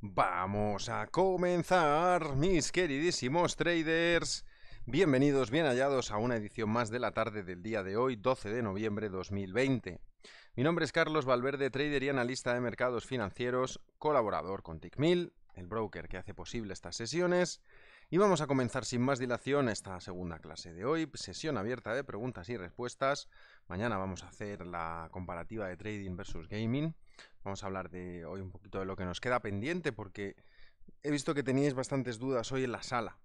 Vamos a comenzar, mis queridísimos traders. Bienvenidos, bien hallados a una edición más de la tarde del día de hoy, 12 de noviembre 2020. Mi nombre es Carlos Valverde, trader y analista de mercados financieros, colaborador con TICMIL, el broker que hace posible estas sesiones. Y vamos a comenzar sin más dilación esta segunda clase de hoy, sesión abierta de preguntas y respuestas. Mañana vamos a hacer la comparativa de trading versus gaming. Vamos a hablar de hoy un poquito de lo que nos queda pendiente porque he visto que teníais bastantes dudas hoy en la sala.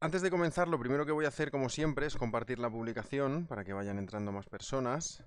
Antes de comenzar, lo primero que voy a hacer, como siempre, es compartir la publicación para que vayan entrando más personas.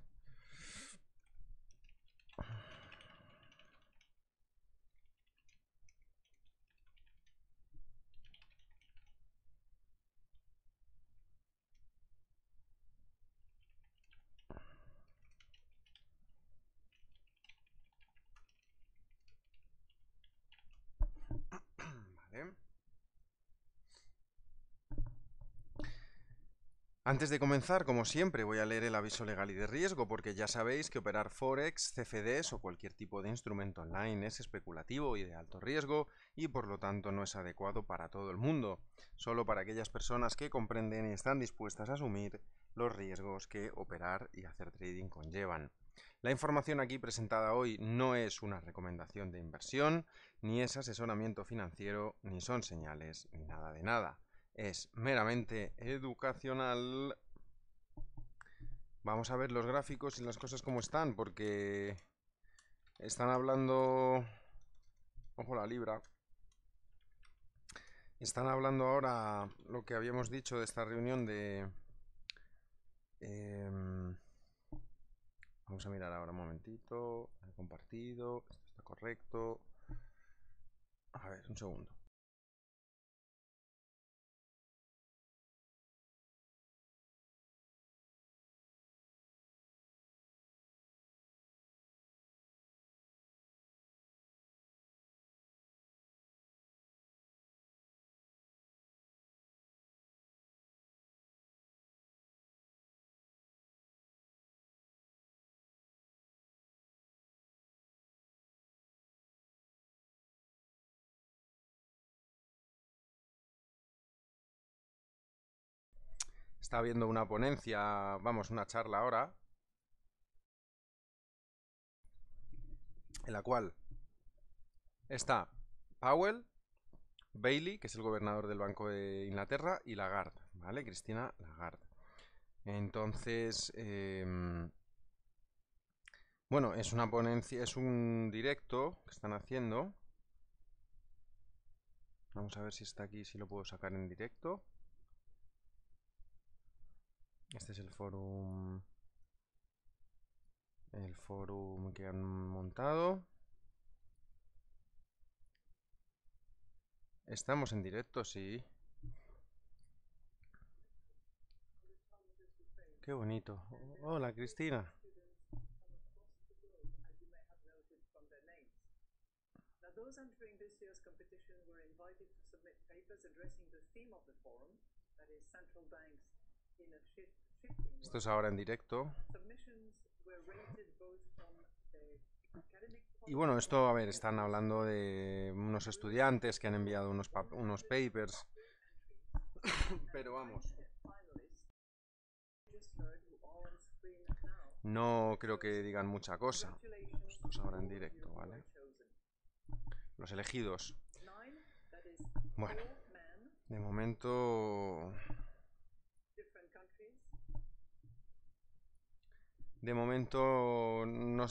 Antes de comenzar, como siempre, voy a leer el aviso legal y de riesgo, porque ya sabéis que operar Forex, CFDs o cualquier tipo de instrumento online es especulativo y de alto riesgo, y por lo tanto no es adecuado para todo el mundo, solo para aquellas personas que comprenden y están dispuestas a asumir los riesgos que operar y hacer trading conllevan. La información aquí presentada hoy no es una recomendación de inversión, ni es asesoramiento financiero, ni son señales, ni nada de nada es meramente educacional. Vamos a ver los gráficos y las cosas como están, porque están hablando... Ojo la libra. Están hablando ahora lo que habíamos dicho de esta reunión de... Em, vamos a mirar ahora un momentito. He compartido. Esto está correcto. A ver, un segundo. está viendo una ponencia, vamos, una charla ahora, en la cual está Powell, Bailey, que es el gobernador del Banco de Inglaterra, y Lagarde, ¿vale? Cristina Lagarde. Entonces, em, bueno, es una ponencia, es un directo que están haciendo. Vamos a ver si está aquí, si lo puedo sacar en directo. Este es el forum. El forum que han montado. Estamos en directo, sí. Qué bonito. Hola, Cristina. those entering this year's competition were invited to submit papers addressing the theme of the forum, that is central banks esto es ahora en directo. Y bueno, esto, a ver, están hablando de unos estudiantes que han enviado unos, unos papers, pero vamos. No creo que digan mucha cosa. Esto es ahora en directo, ¿vale? Los elegidos. Bueno, de momento De momento no,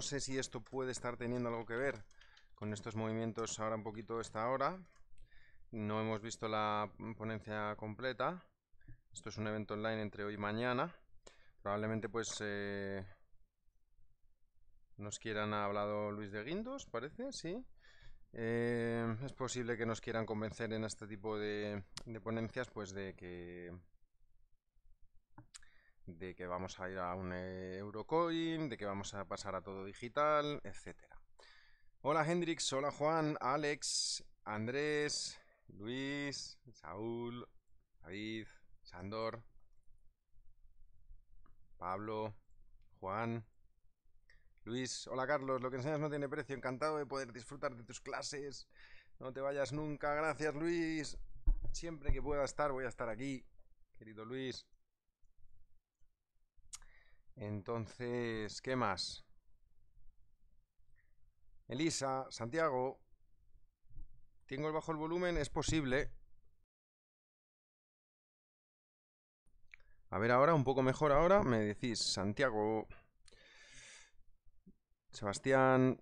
sé si esto puede estar teniendo algo que ver con estos movimientos ahora un poquito esta hora. No hemos visto la ponencia completa. Esto es un evento online entre hoy y mañana. Probablemente pues eh, nos quieran, ha hablado Luis de Guindos, parece, sí. Eh, es posible que nos quieran convencer en este tipo de, de ponencias pues de que de que vamos a ir a un eh, Eurocoin, de que vamos a pasar a todo digital, etcétera. Hola Hendrix, hola Juan, Alex, Andrés, Luis, Saúl, David, Sandor, Pablo, Juan, Luis, hola Carlos, lo que enseñas no tiene precio, encantado de poder disfrutar de tus clases, no te vayas nunca, gracias Luis, siempre que pueda estar voy a estar aquí, querido Luis. Entonces, ¿qué más? Elisa, Santiago, tengo el bajo el volumen, es posible. A ver ahora, un poco mejor ahora, me decís, Santiago, Sebastián,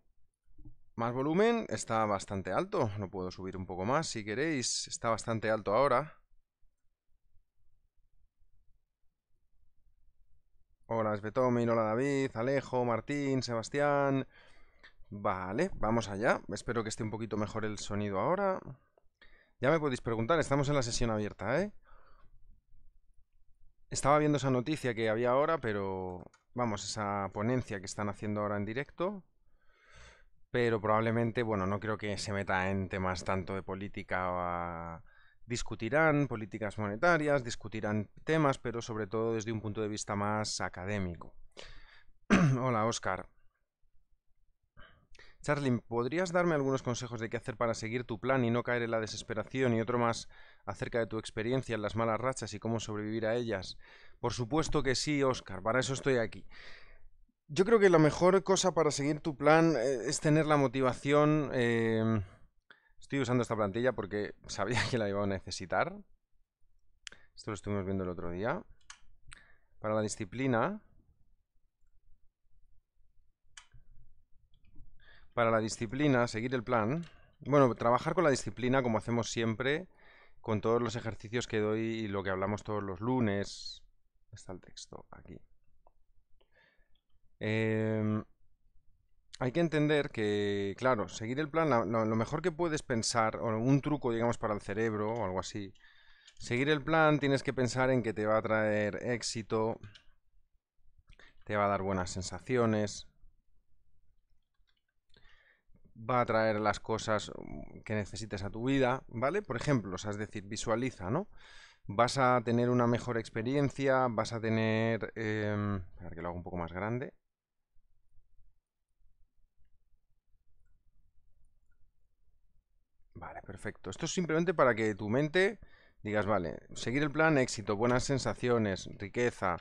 más volumen, está bastante alto, no puedo subir un poco más si queréis, está bastante alto ahora. Hola Svetomin, hola David, Alejo, Martín, Sebastián. Vale, vamos allá. Espero que esté un poquito mejor el sonido ahora. Ya me podéis preguntar, estamos en la sesión abierta, ¿eh? Estaba viendo esa noticia que había ahora, pero... Vamos, esa ponencia que están haciendo ahora en directo. Pero probablemente, bueno, no creo que se meta en temas tanto de política o a discutirán políticas monetarias, discutirán temas, pero sobre todo desde un punto de vista más académico. Hola, Oscar. Charly, ¿podrías darme algunos consejos de qué hacer para seguir tu plan y no caer en la desesperación y otro más acerca de tu experiencia en las malas rachas y cómo sobrevivir a ellas? Por supuesto que sí, Oscar, para eso estoy aquí. Yo creo que la mejor cosa para seguir tu plan eh, es tener la motivación eh, Estoy usando esta plantilla porque sabía que la iba a necesitar. Esto lo estuvimos viendo el otro día. Para la disciplina... Para la disciplina, seguir el plan. Bueno, trabajar con la disciplina como hacemos siempre, con todos los ejercicios que doy y lo que hablamos todos los lunes. Está el texto aquí. Eh, hay que entender que, claro, seguir el plan, lo, mejor que puedes pensar, o un truco, digamos, para el cerebro o algo así, seguir el plan tienes que pensar en que te va a traer éxito, te va a dar buenas sensaciones, va a traer las cosas mm, que necesites a tu vida, ¿vale? Por ejemplo, sea, es decir, visualiza, ¿no? Vas a tener una mejor experiencia, vas a tener... Em, a ver que lo hago un poco más grande. Vale, perfecto. Esto es simplemente para que tu mente digas, vale, seguir el plan, éxito, buenas sensaciones, riqueza,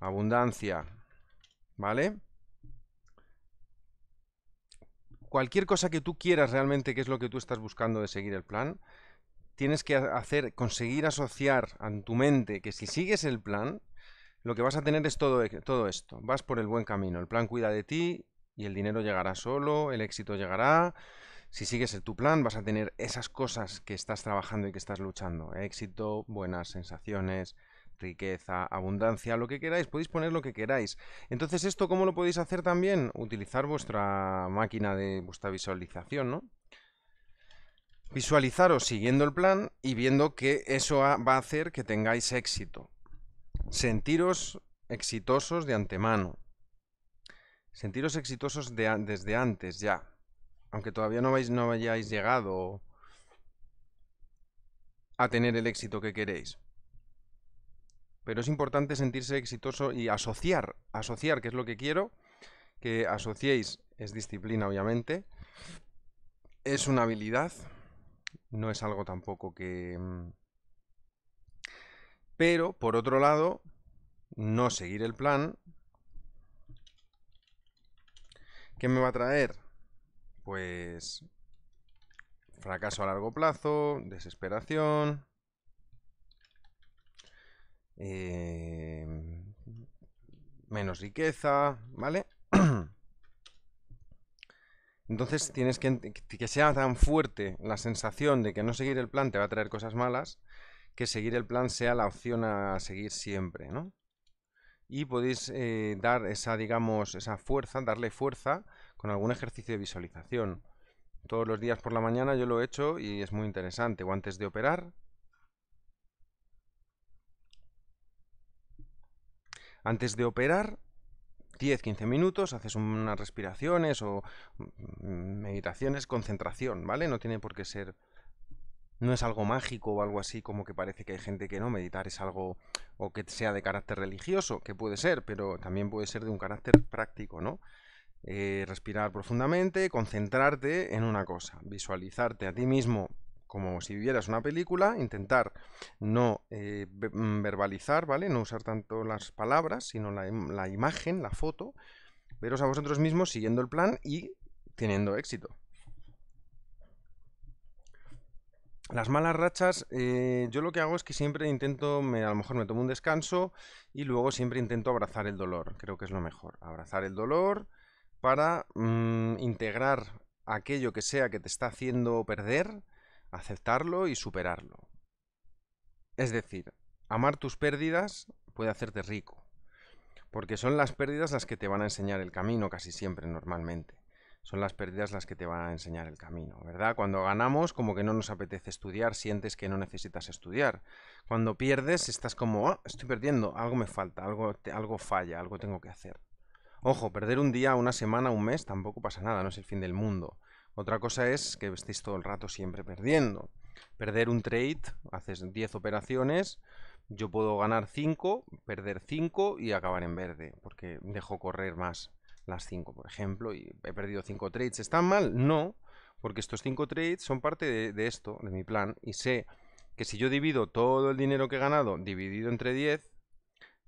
abundancia, ¿vale? Cualquier cosa que tú quieras realmente, que es lo que tú estás buscando de seguir el plan, tienes que hacer, conseguir asociar a tu mente que si sigues el plan, lo que vas a tener es todo, e-, todo esto. Vas por el buen camino, el plan cuida de ti y el dinero llegará solo, el éxito llegará, si sigues en tu plan, vas a tener esas cosas que estás trabajando y que estás luchando. Éxito, buenas sensaciones, riqueza, abundancia, lo que queráis, podéis poner lo que queráis. Entonces, ¿esto cómo lo podéis hacer también? Utilizar vuestra máquina de vuestra visualización, ¿no? Visualizaros siguiendo el plan y viendo que eso va a hacer que tengáis éxito. Sentiros exitosos de antemano. Sentiros exitosos desde antes ya aunque todavía no, vais, no hayáis llegado a tener el éxito que queréis. Pero es importante sentirse exitoso y asociar, asociar, que es lo que quiero, que asociéis, es disciplina obviamente, es una habilidad, no es algo tampoco que... Mm, pero, por otro lado, no seguir el plan, ¿qué me va a traer? pues fracaso a largo plazo, desesperación, eh, menos riqueza, ¿vale? Entonces tienes que que sea tan fuerte la sensación de que no seguir el plan te va a traer cosas malas, que seguir el plan sea la opción a seguir siempre, ¿no? Y podéis eh, dar esa, digamos, esa fuerza, darle fuerza algún ejercicio de visualización. Todos los días por la mañana yo lo he hecho y es muy interesante. O antes de operar. Antes de operar, 10-15 minutos, haces unas respiraciones o mm, meditaciones, concentración, ¿vale? No tiene por qué ser... No es algo mágico o algo así como que parece que hay gente que no, meditar es algo o que sea de carácter religioso, que puede ser, pero también puede ser de un carácter práctico, ¿no? Eh, respirar profundamente, concentrarte en una cosa, visualizarte a ti mismo como si vivieras una película, intentar no eh, mm, verbalizar, ¿vale? No usar tanto las palabras, sino la, imagen, la foto, veros a vosotros mismos siguiendo el plan y teniendo éxito. Las malas rachas, eh, yo lo que hago es que siempre intento, me, a lo mejor me tomo un descanso y luego siempre intento abrazar el dolor. Creo que es lo mejor. Abrazar el dolor, para mm, integrar aquello que sea que te está haciendo perder, aceptarlo y superarlo. Es decir, amar tus pérdidas puede hacerte rico, porque son las pérdidas las que te van a enseñar el camino casi siempre normalmente. Son las pérdidas las que te van a enseñar el camino, ¿verdad? Cuando ganamos, como que no nos apetece estudiar, sientes que no necesitas estudiar. Cuando pierdes, estás como, ah, estoy perdiendo, algo me falta, algo, algo falla, algo tengo que hacer. Ojo, perder un día, una semana, un mes, tampoco pasa nada, no es el fin del mundo. Otra cosa es que estéis todo el rato siempre perdiendo. Perder un trade, haces 10 operaciones, yo puedo ganar 5, perder 5 y acabar en verde, porque dejo correr más las 5, por ejemplo, y he perdido 5 trades. ¿Están mal? No, porque estos 5 trades son parte de, esto, de mi plan, y sé que si yo divido todo el dinero que he ganado, dividido entre 10,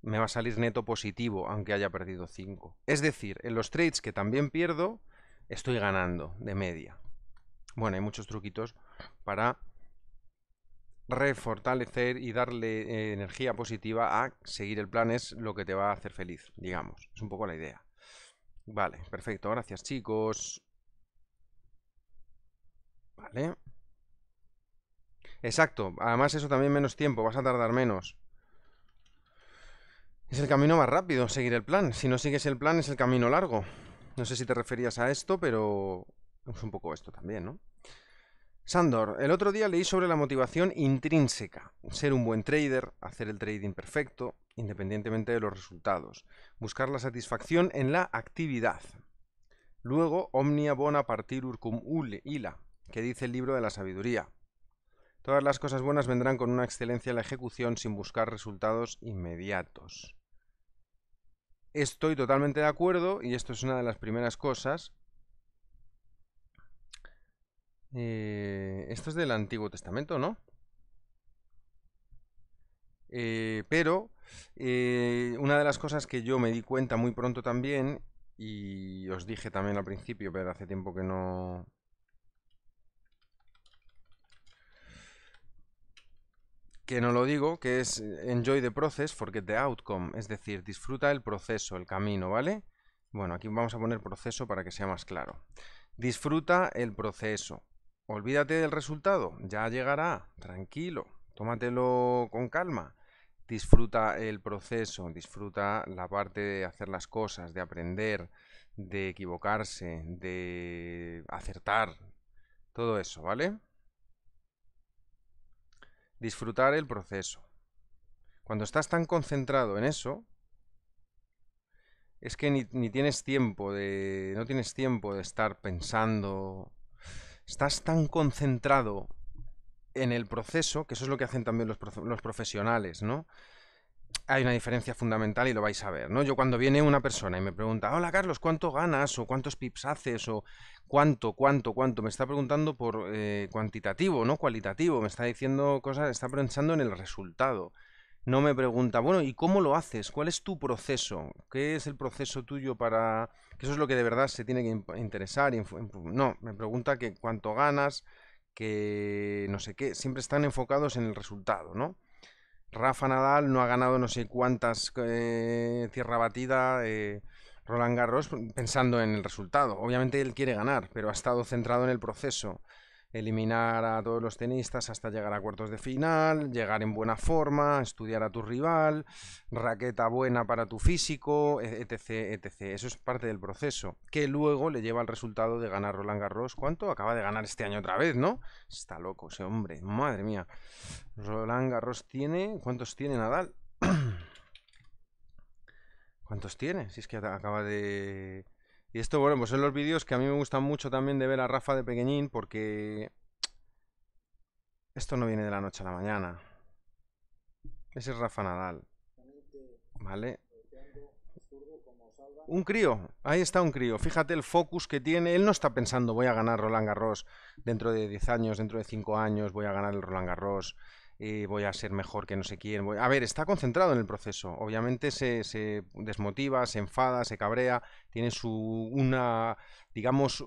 me va a salir neto positivo, aunque haya perdido 5. Es decir, en los trades que también pierdo, estoy ganando de media. Bueno, hay muchos truquitos para refortalecer y darle eh, energía positiva a seguir el plan es lo que te va a hacer feliz, digamos. Es un poco la idea. Vale, perfecto. Gracias, chicos. Vale. Exacto. Además, eso también menos tiempo. Vas a tardar menos. Es el camino más rápido, seguir el plan. Si no sigues el plan, es el camino largo. No sé si te referías a esto, pero es un poco esto también, ¿no? Sandor, el otro día leí sobre la motivación intrínseca, ser un buen trader, hacer el trading perfecto, independientemente de los resultados, buscar la satisfacción en la actividad. Luego, omnia bona partir Urcum ule, ila, que dice el libro de la sabiduría. Todas las cosas buenas vendrán con una excelencia en la ejecución sin buscar resultados inmediatos. Estoy totalmente de acuerdo, y esto es una de las primeras cosas. Eh, esto es del Antiguo Testamento, ¿no? Eh, pero eh, una de las cosas que yo me di cuenta muy pronto también, y os dije también al principio, pero hace tiempo que no, que no lo digo, que es eh, enjoy the process, forget the outcome, es decir, disfruta el proceso, el camino, ¿vale? Bueno, aquí vamos a poner proceso para que sea más claro. Disfruta el proceso. Olvídate del resultado, ya llegará, tranquilo, tómatelo con calma. Disfruta el proceso, disfruta la parte de hacer las cosas, de aprender, de equivocarse, de acertar, todo eso, ¿vale? disfrutar el proceso. Cuando estás tan concentrado en eso, es que ni, ni, tienes tiempo de. No tienes tiempo de estar pensando. Estás tan concentrado en el proceso, que eso es lo que hacen también los, los profesionales, ¿no? hay una diferencia fundamental y lo vais a ver, ¿no? Yo cuando viene una persona y me pregunta, hola Carlos, ¿cuánto ganas? ¿O cuántos pips haces? ¿O cuánto, cuánto, cuánto? Me está preguntando por eh, cuantitativo, no cualitativo. Me está diciendo cosas, está pensando en el resultado. No me pregunta, bueno, ¿y cómo lo haces? ¿Cuál es tu proceso? ¿Qué es el proceso tuyo para...? Que eso es lo que de verdad se tiene que interesar. No, me pregunta que cuánto ganas, que no sé qué. Siempre están enfocados en el resultado, ¿no? Rafa Nadal no ha ganado no sé cuántas eh, tierra batida, eh, Roland Garros, pensando en el resultado. Obviamente él quiere ganar, pero ha estado centrado en el proceso eliminar a todos los tenistas hasta llegar a cuartos de final, llegar en buena forma, estudiar a tu rival, raqueta buena para tu físico, e, etc, etc. Eso es parte del proceso, que luego le lleva al resultado de ganar Roland Garros. ¿Cuánto? Acaba de ganar este año otra vez, ¿no? Está loco ese hombre, madre mía. Roland Garros tiene... ¿Cuántos tiene Nadal? ¿Cuántos tiene? Si es que acaba de... Y esto, bueno, pues son los vídeos que a mí me gustan mucho también de ver a Rafa de pequeñín porque esto no viene de la noche a la mañana. Ese es Rafa Nadal. ¿Vale? Un crío, ahí está un crío. Fíjate el focus que tiene. Él no está pensando, voy a ganar Roland Garros dentro de 10 años, dentro de 5 años, voy a ganar el Roland Garros. Eh, voy a ser mejor que no sé quién. Voy... A ver, está concentrado en el proceso. Obviamente se, se desmotiva, se enfada, se cabrea, tiene su una, digamos,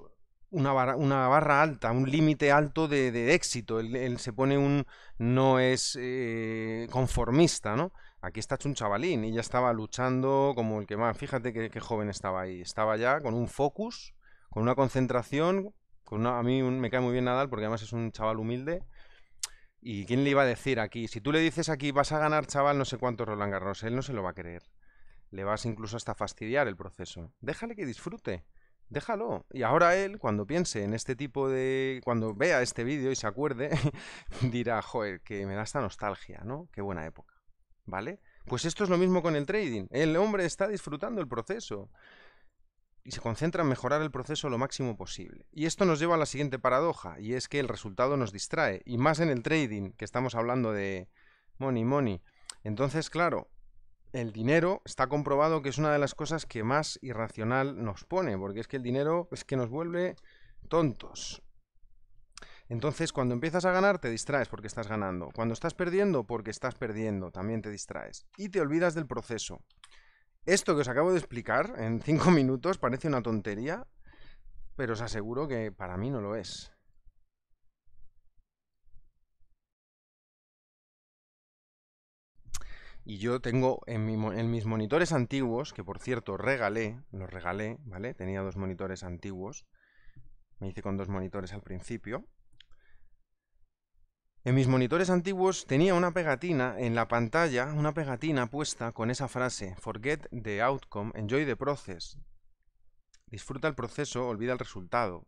una barra, una barra alta, un límite alto de, éxito. Él, se pone un no es eh, conformista, ¿no? Aquí está hecho un chavalín y ya estaba luchando como el que más. Fíjate qué, qué joven estaba ahí. Estaba ya con un focus, con una concentración, con a mí me cae muy bien Nadal porque además es un chaval humilde ¿Y quién le iba a decir aquí? Si tú le dices aquí, vas a ganar, chaval, no sé cuántos Roland Garros, él no se lo va a creer. Le vas incluso hasta fastidiar el proceso. Déjale que disfrute. Déjalo. Y ahora él, cuando piense en este tipo de. cuando vea este vídeo y se acuerde, dirá, joder, que me da esta nostalgia, ¿no? Qué buena época. ¿Vale? Pues esto es lo mismo con el trading. El hombre está disfrutando el proceso y se concentra en mejorar el proceso lo máximo posible. Y esto nos lleva a la siguiente paradoja, y es que el resultado nos distrae, y más en el trading, que estamos hablando de money, money. Entonces, claro, el dinero está comprobado que es una de las cosas que más irracional nos pone, porque es que el dinero es que nos vuelve tontos. Entonces, cuando empiezas a ganar, te distraes porque estás ganando. Cuando estás perdiendo, porque estás perdiendo, también te distraes. Y te olvidas del proceso. Esto que os acabo de explicar en cinco minutos parece una tontería, pero os aseguro que para mí no lo es. Y yo tengo en, en, mis monitores antiguos, que por cierto regalé, los regalé, ¿vale? Tenía dos monitores antiguos. Me hice con dos monitores al principio. En mis monitores antiguos tenía una pegatina en la pantalla, una pegatina puesta con esa frase, forget the outcome, enjoy the process. Disfruta el proceso, olvida el resultado.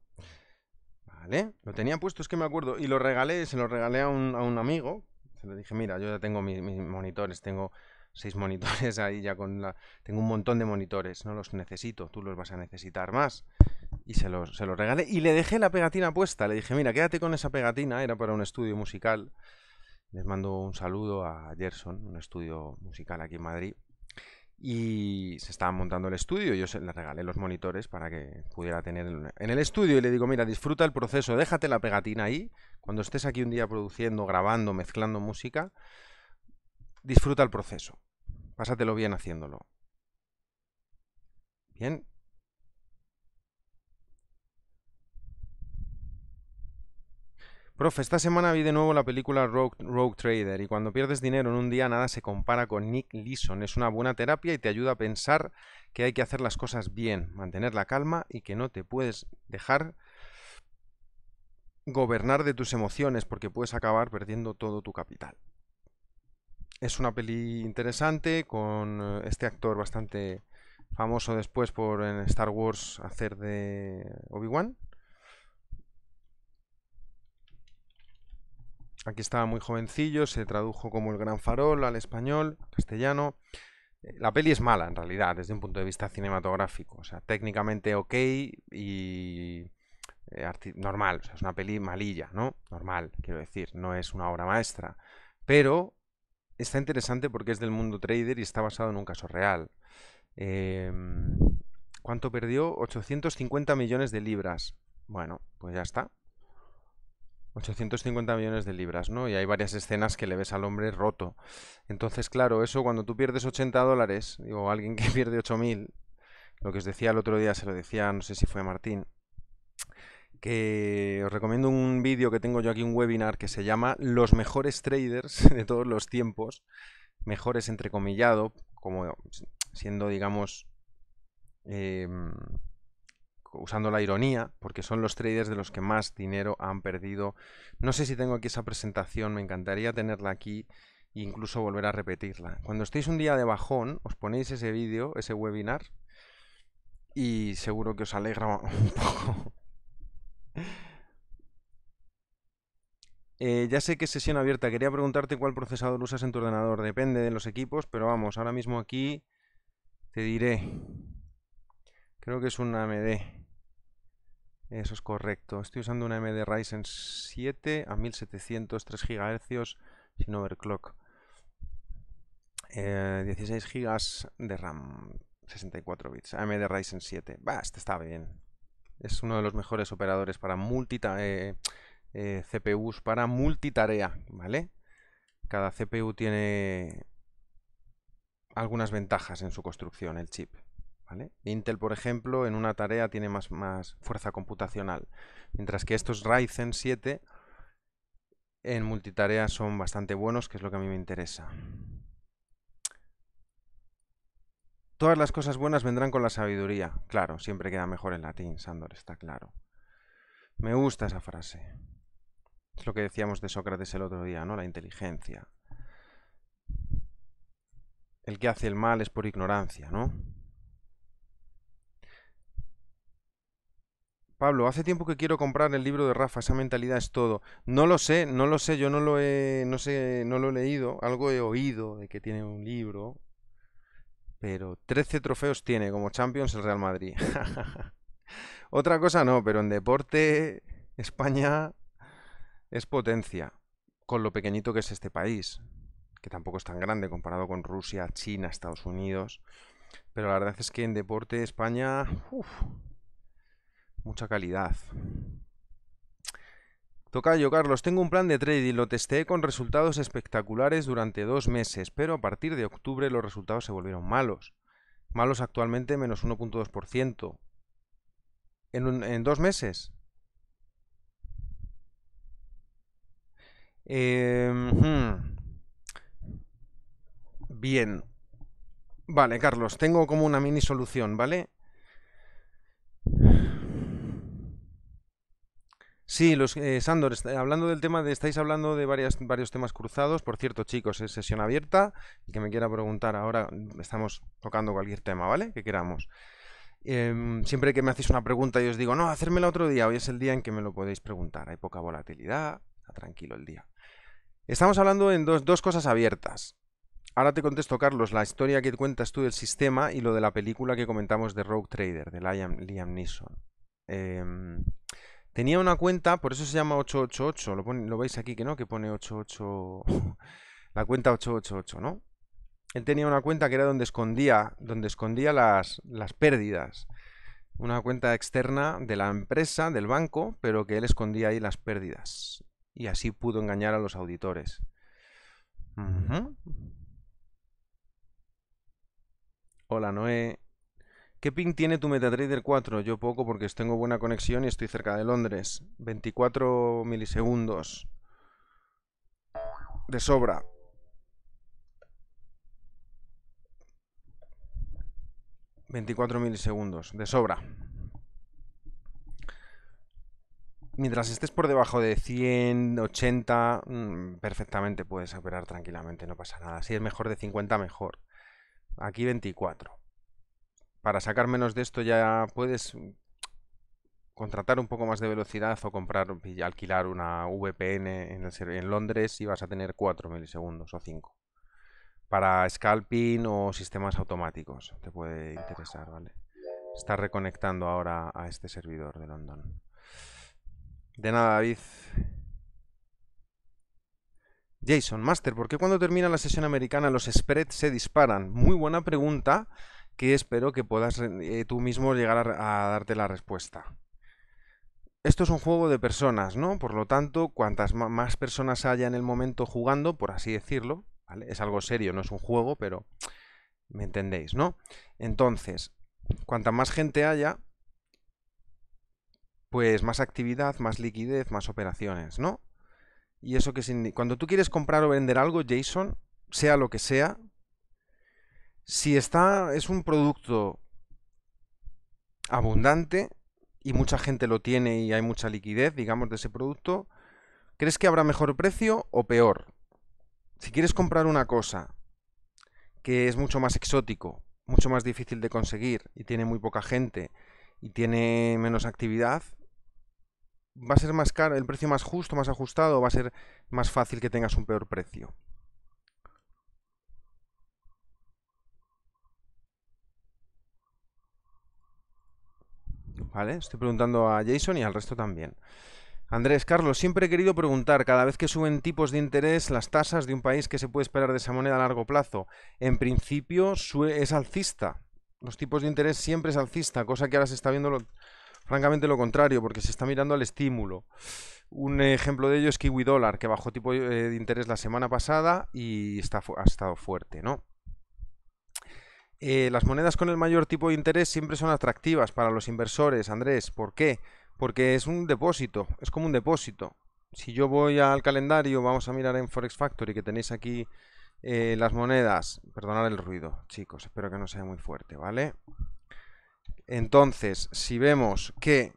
¿Vale? Lo tenía puesto, es que me acuerdo, y lo regalé, se lo regalé a un, amigo. Se le dije, mira, yo ya tengo mis monitores, tengo seis monitores ahí ya con la... Tengo un montón de monitores, no los necesito, tú los vas a necesitar más y se lo, se regalé y le dejé la pegatina puesta. Le dije, mira, quédate con esa pegatina, era para un estudio musical. Les mando un saludo a Gerson, un estudio musical aquí en Madrid. Y se estaba montando el estudio, yo se, le regalé los monitores para que pudiera tener en el estudio y le digo, mira, disfruta el proceso, déjate la pegatina ahí, cuando estés aquí un día produciendo, grabando, mezclando música, disfruta el proceso, pásatelo bien haciéndolo. Bien, Profe, esta semana vi de nuevo la película Rogue, Trader y cuando pierdes dinero en un día nada se compara con Nick Leeson. Es una buena terapia y te ayuda a pensar que hay que hacer las cosas bien, mantener la calma y que no te puedes dejar gobernar de tus emociones porque puedes acabar perdiendo todo tu capital. Es una peli interesante con eh, este actor bastante famoso después por en Star Wars hacer de Obi-Wan. Aquí estaba muy jovencillo, se tradujo como El Gran Farol al español, castellano. Eh, la peli es mala en realidad, desde un punto de vista cinematográfico. O sea, técnicamente ok y eh, normal. O sea, es una peli malilla, ¿no? Normal, quiero decir, no es una obra maestra. Pero está interesante porque es del mundo trader y está basado en un caso real. Em, ¿Cuánto perdió? 850 millones de libras. Bueno, pues ya está. 850 millones de libras, ¿no? Y hay varias escenas que le ves al hombre roto. Entonces, claro, eso cuando tú pierdes 80 dólares, digo, alguien que pierde 8.000, lo que os decía el otro día, se lo decía, no sé si fue Martín, que os recomiendo un vídeo que tengo yo aquí, un webinar que se llama Los mejores traders de todos los tiempos, mejores entrecomillado, como siendo, digamos, em, usando la ironía, porque son los traders de los que más dinero han perdido. No sé si tengo aquí esa presentación, me encantaría tenerla aquí e incluso volver a repetirla. Cuando estéis un día de bajón, os ponéis ese vídeo, ese webinar, y seguro que os alegra un poco. Eh, ya sé que es sesión abierta, quería preguntarte cuál procesador usas en tu ordenador. Depende de los equipos, pero vamos, ahora mismo aquí te diré. Creo que es un AMD. Eso es correcto. Estoy usando una AMD Ryzen 7 a 1700, 3 GHz sin overclock. 16 eh, GB de RAM, 64 bits. AMD Ryzen 7. este está bien. Es uno de los mejores operadores para multi eh, eh, CPUs para multitarea, ¿vale? Cada CPU tiene algunas ventajas en su construcción, el chip. Intel, por ejemplo, en una tarea tiene más, más, fuerza computacional, mientras que estos Ryzen 7 en multitarea son bastante buenos, que es lo que a mí me interesa. Todas las cosas buenas vendrán con la sabiduría. Claro, siempre queda mejor en latín, Sandor, está claro. Me gusta esa frase. Es lo que decíamos de Sócrates el otro día, ¿no? La inteligencia. El que hace el mal es por ignorancia, ¿no? Pablo, hace tiempo que quiero comprar el libro de Rafa, esa mentalidad es todo. No lo sé, no lo sé, yo no lo he, no sé, no lo he leído, algo he oído de que tiene un libro, pero 13 trofeos tiene como Champions el Real Madrid. Otra cosa no, pero en deporte España es potencia, con lo pequeñito que es este país, que tampoco es tan grande comparado con Rusia, China, Estados Unidos, pero la verdad es que en deporte España... Mucha calidad. yo, Carlos, tengo un plan de trading, lo testé con resultados espectaculares durante dos meses, pero a partir de octubre los resultados se volvieron malos. Malos actualmente menos 1.2%. ¿En, ¿En dos meses? Em, hmm. Bien. Vale, Carlos, tengo como una mini solución, ¿vale? Sí, los, eh, Sandor, hablando del tema de, estáis hablando de varios temas cruzados. Por cierto, chicos, es sesión abierta. El que me quiera preguntar ahora, mm, estamos tocando cualquier tema, ¿vale? Que queramos. Em, siempre que me hacéis una pregunta y os digo, no, hacérmela otro día, hoy es el día en que me lo podéis preguntar. Hay poca volatilidad, está tranquilo el día. Estamos hablando en dos, cosas abiertas. Ahora te contesto, Carlos, la historia que cuentas tú del sistema y lo de la película que comentamos de Rogue Trader, de Liam, Liam Neeson. Eh, Tenía una cuenta, por eso se llama 888, lo, veis aquí que no, que pone 88, la cuenta 888, ¿no? Él tenía una cuenta que era donde escondía, donde escondía las, pérdidas. Una cuenta externa de la empresa, del banco, pero que él escondía ahí las pérdidas. Y así pudo engañar a los auditores. Hola Noé. ¿Qué ping tiene tu MetaTrader 4? Yo poco porque tengo buena conexión y estoy cerca de Londres. 24 milisegundos. De sobra. ...24 milisegundos... ...de sobra... ...mientras estés por debajo de 180, mm, ...perfectamente puedes operar tranquilamente... ...no pasa nada... ...si es mejor de 50 mejor... ...aquí 24 para sacar menos de esto ya puedes contratar un poco más de velocidad o comprar, alquilar una VPN en, en Londres y vas a tener 4 milisegundos o 5. Para scalping o sistemas automáticos te puede interesar, ¿vale? Está reconectando ahora a este servidor de London. De nada, David. Jason, Master, ¿por qué cuando termina la sesión americana los spreads se disparan? Muy buena pregunta que espero que puedas eh, tú mismo llegar a, darte la respuesta. Esto es un juego de personas, ¿no? Por lo tanto, cuantas más personas haya en el momento jugando, por así decirlo, ¿vale? Es algo serio, no es un juego, pero me entendéis, ¿no? Entonces, cuanta más gente haya, pues más actividad, más liquidez, más operaciones, ¿no? Y eso que cuando tú quieres comprar o vender algo, Jason, sea lo que sea, si está, es un producto abundante y mucha gente lo tiene y hay mucha liquidez, digamos, de ese producto, ¿crees que habrá mejor precio o peor? Si quieres comprar una cosa que es mucho más exótico, mucho más difícil de conseguir y tiene muy poca gente y tiene menos actividad, va a ser más caro, el precio más justo, más ajustado, va a ser más fácil que tengas un peor precio. Estoy preguntando a Jason y al resto también. Andrés, Carlos, siempre he querido preguntar, cada vez que suben tipos de interés, las tasas de un país que se puede esperar de esa moneda a largo plazo, en principio es alcista. Los tipos de interés siempre es alcista, cosa que ahora se está viendo francamente lo contrario, porque se está mirando al estímulo. Un ejemplo de ello es Kiwi Dollar, que bajó tipo eh, de interés la semana pasada y está, ha estado fuerte, ¿no? Eh, las monedas con el mayor tipo de interés siempre son atractivas para los inversores, Andrés. ¿Por qué? Porque es un depósito, es como un depósito. Si yo voy al calendario, vamos a mirar en Forex Factory, que tenéis aquí eh, las monedas. Perdonad el ruido, chicos, espero que no sea muy fuerte, ¿vale? Entonces, si vemos que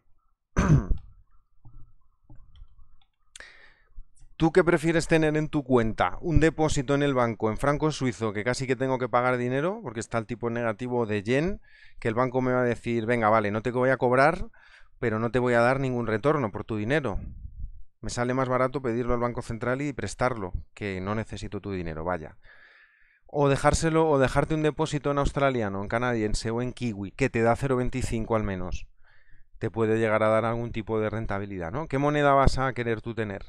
¿Tú qué prefieres tener en tu cuenta? ¿Un depósito en el banco en franco suizo que casi que tengo que pagar dinero porque está el tipo negativo de yen que el banco me va a decir, venga, vale, no te voy a cobrar, pero no te voy a dar ningún retorno por tu dinero? Me sale más barato pedirlo al Banco Central y prestarlo, que no necesito tu dinero, vaya. O dejárselo o dejarte un depósito en australiano, en canadiense o en kiwi que te da 0.25 al menos. Te puede llegar a dar algún tipo de rentabilidad, ¿no? ¿Qué moneda vas a querer tú tener?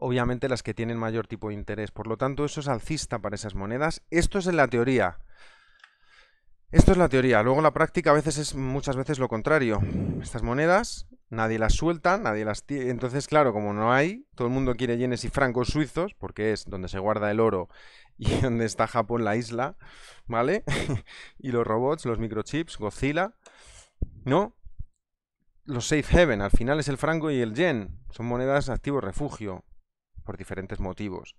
obviamente las que tienen mayor tipo de interés. Por lo tanto, eso es alcista para esas monedas. Esto es en la teoría. Esto es la teoría. Luego la práctica a veces es muchas veces lo contrario. Estas monedas nadie las suelta, nadie las tiene. Entonces, claro, como no hay, todo el mundo quiere yenes y francos suizos, porque es donde se guarda el oro y donde está Japón la isla, ¿vale? y los robots, los microchips, Godzilla, ¿no? Los safe heaven al final es el franco y el yen, son monedas activo refugio por diferentes motivos.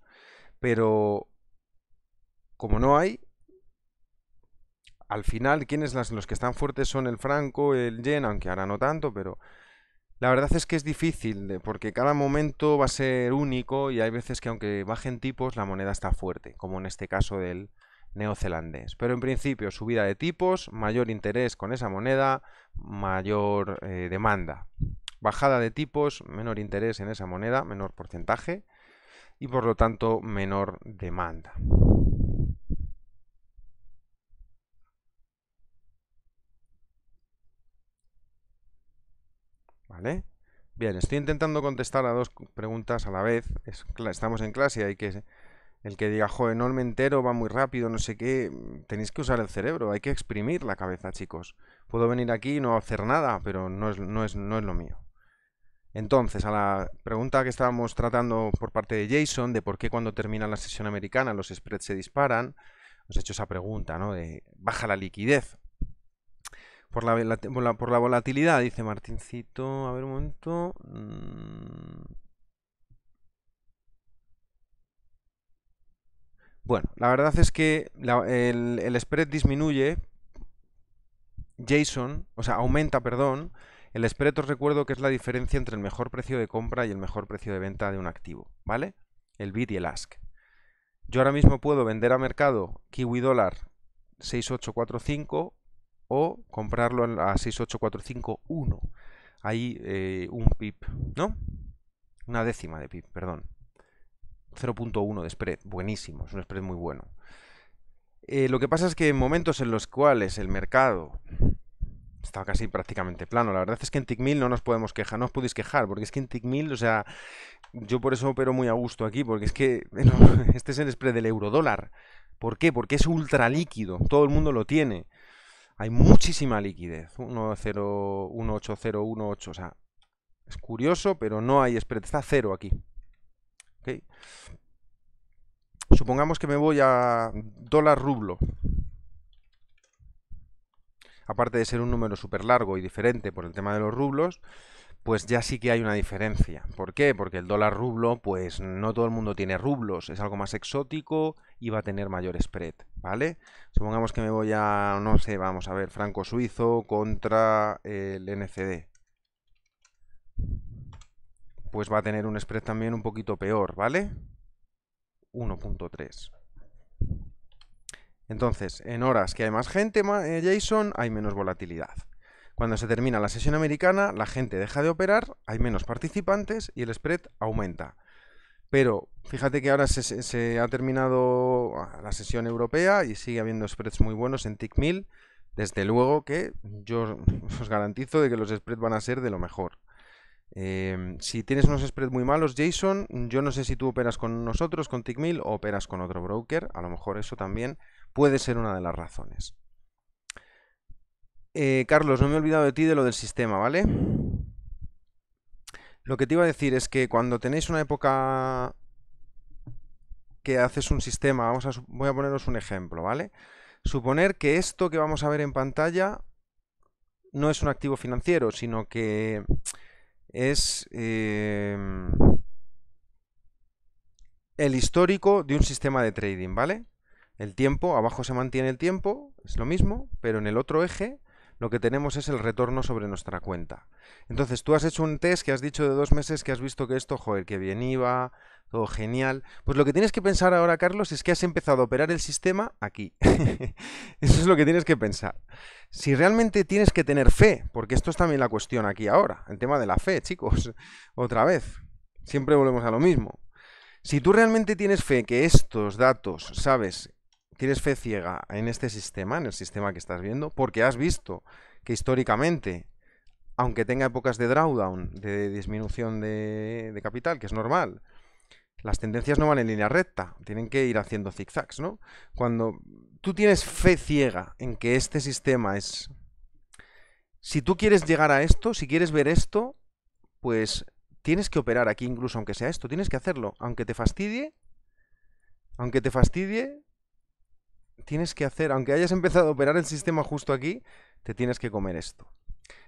Pero como no hay, al final, quienes los que están fuertes son el franco, el yen, aunque ahora no tanto, pero la verdad es que es difícil, porque cada momento va a ser único y hay veces que aunque bajen tipos, la moneda está fuerte, como en este caso del neozelandés. Pero en principio, subida de tipos, mayor interés con esa moneda, mayor eh, demanda. Bajada de tipos, menor interés en esa moneda, menor porcentaje y por lo tanto menor demanda. ¿Vale? Bien, estoy intentando contestar a dos preguntas a la vez. estamos en clase y hay que el que diga, joder, no me entero, va muy rápido, no sé qué, tenéis que usar el cerebro, hay que exprimir la cabeza, chicos. Puedo venir aquí y no hacer nada, pero no es, no es lo mío. Entonces, a la pregunta que estábamos tratando por parte de Jason de por qué cuando termina la sesión americana los spreads se disparan, os he hecho esa pregunta, ¿no? De baja la liquidez. Por la, volatilidad, dice Martincito. A ver un momento. Mm. Bueno, la verdad es que el spread disminuye, Jason, o sea, aumenta, perdón, el spread os recuerdo que es la diferencia entre el mejor precio de compra y el mejor precio de venta de un activo, ¿vale? El bid y el ask. Yo ahora mismo puedo vender a mercado kiwi dólar 6845 o comprarlo a 68451. Hay un pip, ¿no? Una décima de pip, perdón. 0.1 de spread, buenísimo, es un spread muy bueno. Eh, lo que pasa es que en momentos en los cuales el mercado Está casi prácticamente plano. La verdad es que en TICMIL no nos podemos quejar, no os podéis quejar, porque es que en TICMIL, o sea, yo por eso opero muy a gusto aquí, porque es que este es el spread del euro dólar. ¿Por qué? Porque es ultra líquido, todo el mundo lo tiene. Hay muchísima liquidez, ocho o sea, es curioso, pero no hay spread, está cero aquí. Supongamos que me voy a dólar rublo, aparte de ser un número súper largo y diferente por el tema de los rublos, pues ya sí que hay una diferencia. ¿Por qué? Porque el dólar rublo, pues no todo el mundo tiene rublos, es algo más exótico y va a tener mayor spread, ¿vale? Supongamos que me voy a, no sé, vamos a ver, franco suizo contra el NCD. Pues va a tener un spread también un poquito peor, ¿vale? 1.3. Entonces, en horas que hay más gente, eh, Jason, hay menos volatilidad. Cuando se termina la sesión americana, la gente deja de operar, hay menos participantes y el spread aumenta. Pero fíjate que ahora se, ha terminado ah, la sesión europea y sigue habiendo spreads muy buenos en TIC1000. Desde luego que yo os garantizo de que los spreads van a ser de lo mejor. Em, si tienes unos spreads muy malos, Jason, yo no sé si tú operas con nosotros, con TIC1000 o operas con otro broker. A lo mejor eso también puede ser una de las razones. Eh, Carlos, no me he olvidado de ti de lo del sistema, ¿vale? Lo que te iba a decir es que cuando tenéis una época que haces un sistema, vamos a, voy a poneros un ejemplo, ¿vale? Suponer que esto que vamos a ver en pantalla no es un activo financiero, sino que es em, el histórico de un sistema de trading, ¿vale? El tiempo, abajo se mantiene el tiempo, es lo mismo, pero en el otro eje lo que tenemos es el retorno sobre nuestra cuenta. Entonces, tú has hecho un test que has dicho de dos meses que has visto que esto, joder, que bien iba, todo genial. Pues lo que tienes que pensar ahora, Carlos, es que has empezado a operar el sistema aquí. Eso es lo que tienes que pensar. Si realmente tienes que tener fe, porque esto es también la cuestión aquí ahora, el tema de la fe, chicos, otra vez. Siempre volvemos a lo mismo. Si tú realmente tienes fe que estos datos, sabes tienes fe ciega en este sistema, en el sistema que estás viendo, porque has visto que históricamente, aunque tenga épocas de drawdown, de disminución de, capital, que es normal, las tendencias no van en línea recta, tienen que ir haciendo zigzags, ¿no? Cuando tú tienes fe ciega en que este sistema es... Si tú quieres llegar a esto, si quieres ver esto, pues tienes que operar aquí incluso aunque sea esto, tienes que hacerlo, aunque te fastidie, aunque te fastidie, tienes que hacer, aunque hayas empezado a operar el sistema justo aquí, te tienes que comer esto.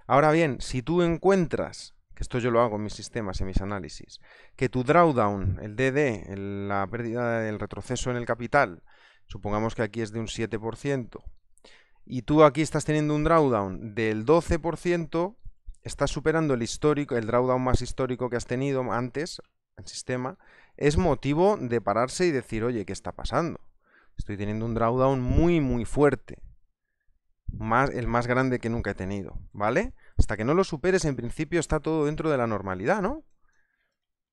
Ahora bien, si tú encuentras, que esto yo lo hago en mis sistemas, en mis análisis, que tu drawdown, el DD, la pérdida, del retroceso en el capital, supongamos que aquí es de un 7%, y tú aquí estás teniendo un drawdown del 12%, estás superando el histórico, el drawdown más histórico que has tenido antes, el sistema, es motivo de pararse y decir, oye, ¿qué está pasando? Estoy teniendo un drawdown muy, muy fuerte. Más, el más grande que nunca he tenido, ¿vale? Hasta que no lo superes, en principio está todo dentro de la normalidad, ¿no?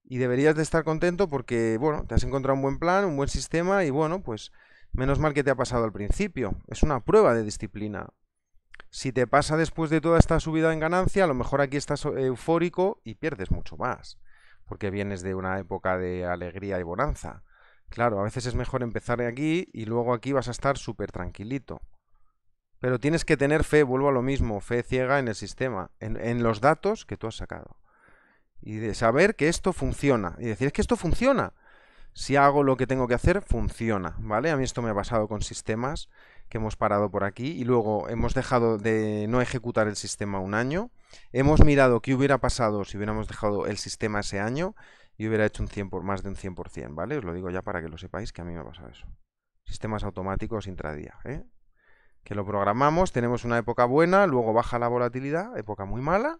Y deberías de estar contento porque, bueno, te has encontrado un buen plan, un buen sistema y, bueno, pues menos mal que te ha pasado al principio. Es una prueba de disciplina. Si te pasa después de toda esta subida en ganancia, a lo mejor aquí estás eh, eufórico y pierdes mucho más, porque vienes de una época de alegría y bonanza. Claro, a veces es mejor empezar aquí y luego aquí vas a estar súper tranquilito. Pero tienes que tener fe, vuelvo a lo mismo, fe ciega en el sistema, en, los datos que tú has sacado. Y de saber que esto funciona. Y decir, es que esto funciona. Si hago lo que tengo que hacer, funciona, ¿vale? A mí esto me ha pasado con sistemas que hemos parado por aquí y luego hemos dejado de no ejecutar el sistema un año. Hemos mirado qué hubiera pasado si hubiéramos dejado el sistema ese año y hubiera hecho un más de un 100%, ¿vale? Os lo digo ya para que lo sepáis que a mí me ha pasado eso. Sistemas automáticos intradía, ¿eh? Que lo programamos, tenemos una época buena, luego baja la volatilidad, época muy mala,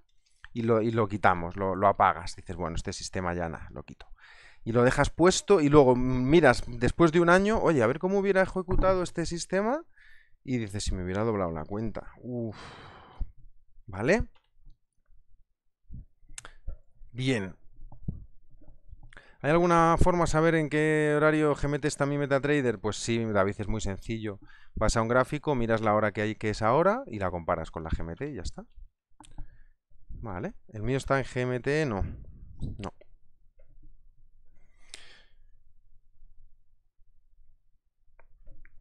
y lo, quitamos, lo, apagas. Dices, bueno, este sistema ya nada, lo quito. Y lo dejas puesto y luego miras después de un año, oye, a ver cómo hubiera ejecutado este sistema. Y dices, si me hubiera doblado la cuenta. Uf. ¿Vale? Bien, ¿Hay alguna forma de saber en qué horario GMT está mi MetaTrader? Pues sí, veces es muy sencillo. Vas a un gráfico, miras la hora que hay, que es ahora, y la comparas con la GMT y ya está. Vale, el mío está en GMT, no. No.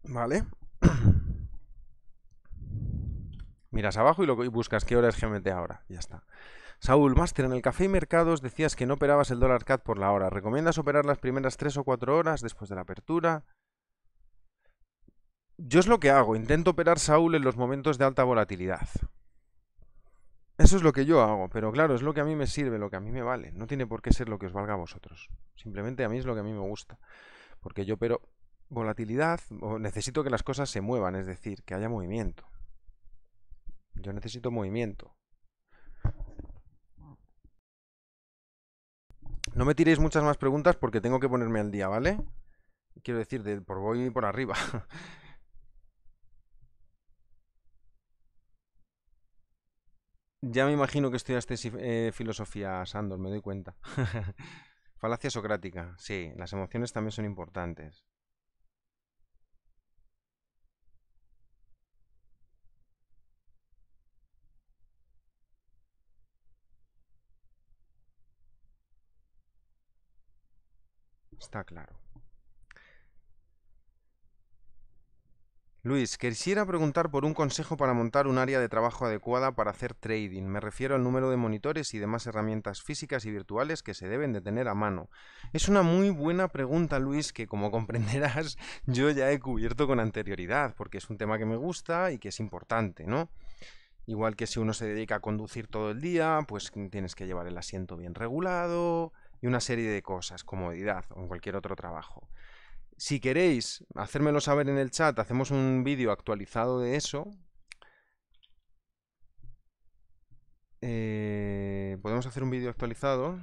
Vale. Miras abajo y, lo, y buscas qué hora es GMT ahora. Ya está. Saúl, máster, en el café y mercados decías que no operabas el dólar CAD por la hora. ¿Recomiendas operar las primeras 3 o 4 horas después de la apertura? Yo es lo que hago, intento operar Saúl en los momentos de alta volatilidad. Eso es lo que yo hago, pero claro, es lo que a mí me sirve, lo que a mí me vale. No tiene por qué ser lo que os valga a vosotros. Simplemente a mí es lo que a mí me gusta. Porque yo pero volatilidad, necesito que las cosas se muevan, es decir, que haya movimiento. Yo necesito movimiento. No me tiréis muchas más preguntas porque tengo que ponerme al día, ¿vale? Quiero decir, por voy por arriba. ya me imagino que estudiaste eh, filosofía, Sandor, me doy cuenta. Falacia socrática. Sí, las emociones también son importantes. Está claro. Luis, quisiera preguntar por un consejo para montar un área de trabajo adecuada para hacer trading. Me refiero al número de monitores y demás herramientas físicas y virtuales que se deben de tener a mano. Es una muy buena pregunta, Luis, que como comprenderás yo ya he cubierto con anterioridad, porque es un tema que me gusta y que es importante, ¿no? Igual que si uno se dedica a conducir todo el día, pues tienes que llevar el asiento bien regulado, y una serie de cosas, comodidad o cualquier otro trabajo. Si queréis hacérmelo saber en el chat, hacemos un vídeo actualizado de eso. Eh, podemos hacer un vídeo actualizado.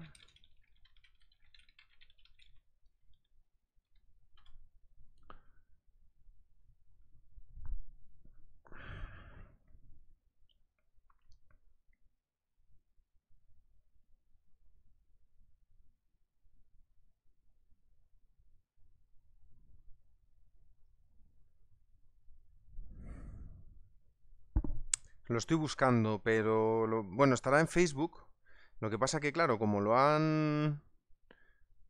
Lo estoy buscando, pero... Lo, bueno, estará en Facebook. Lo que pasa que, claro, como lo han...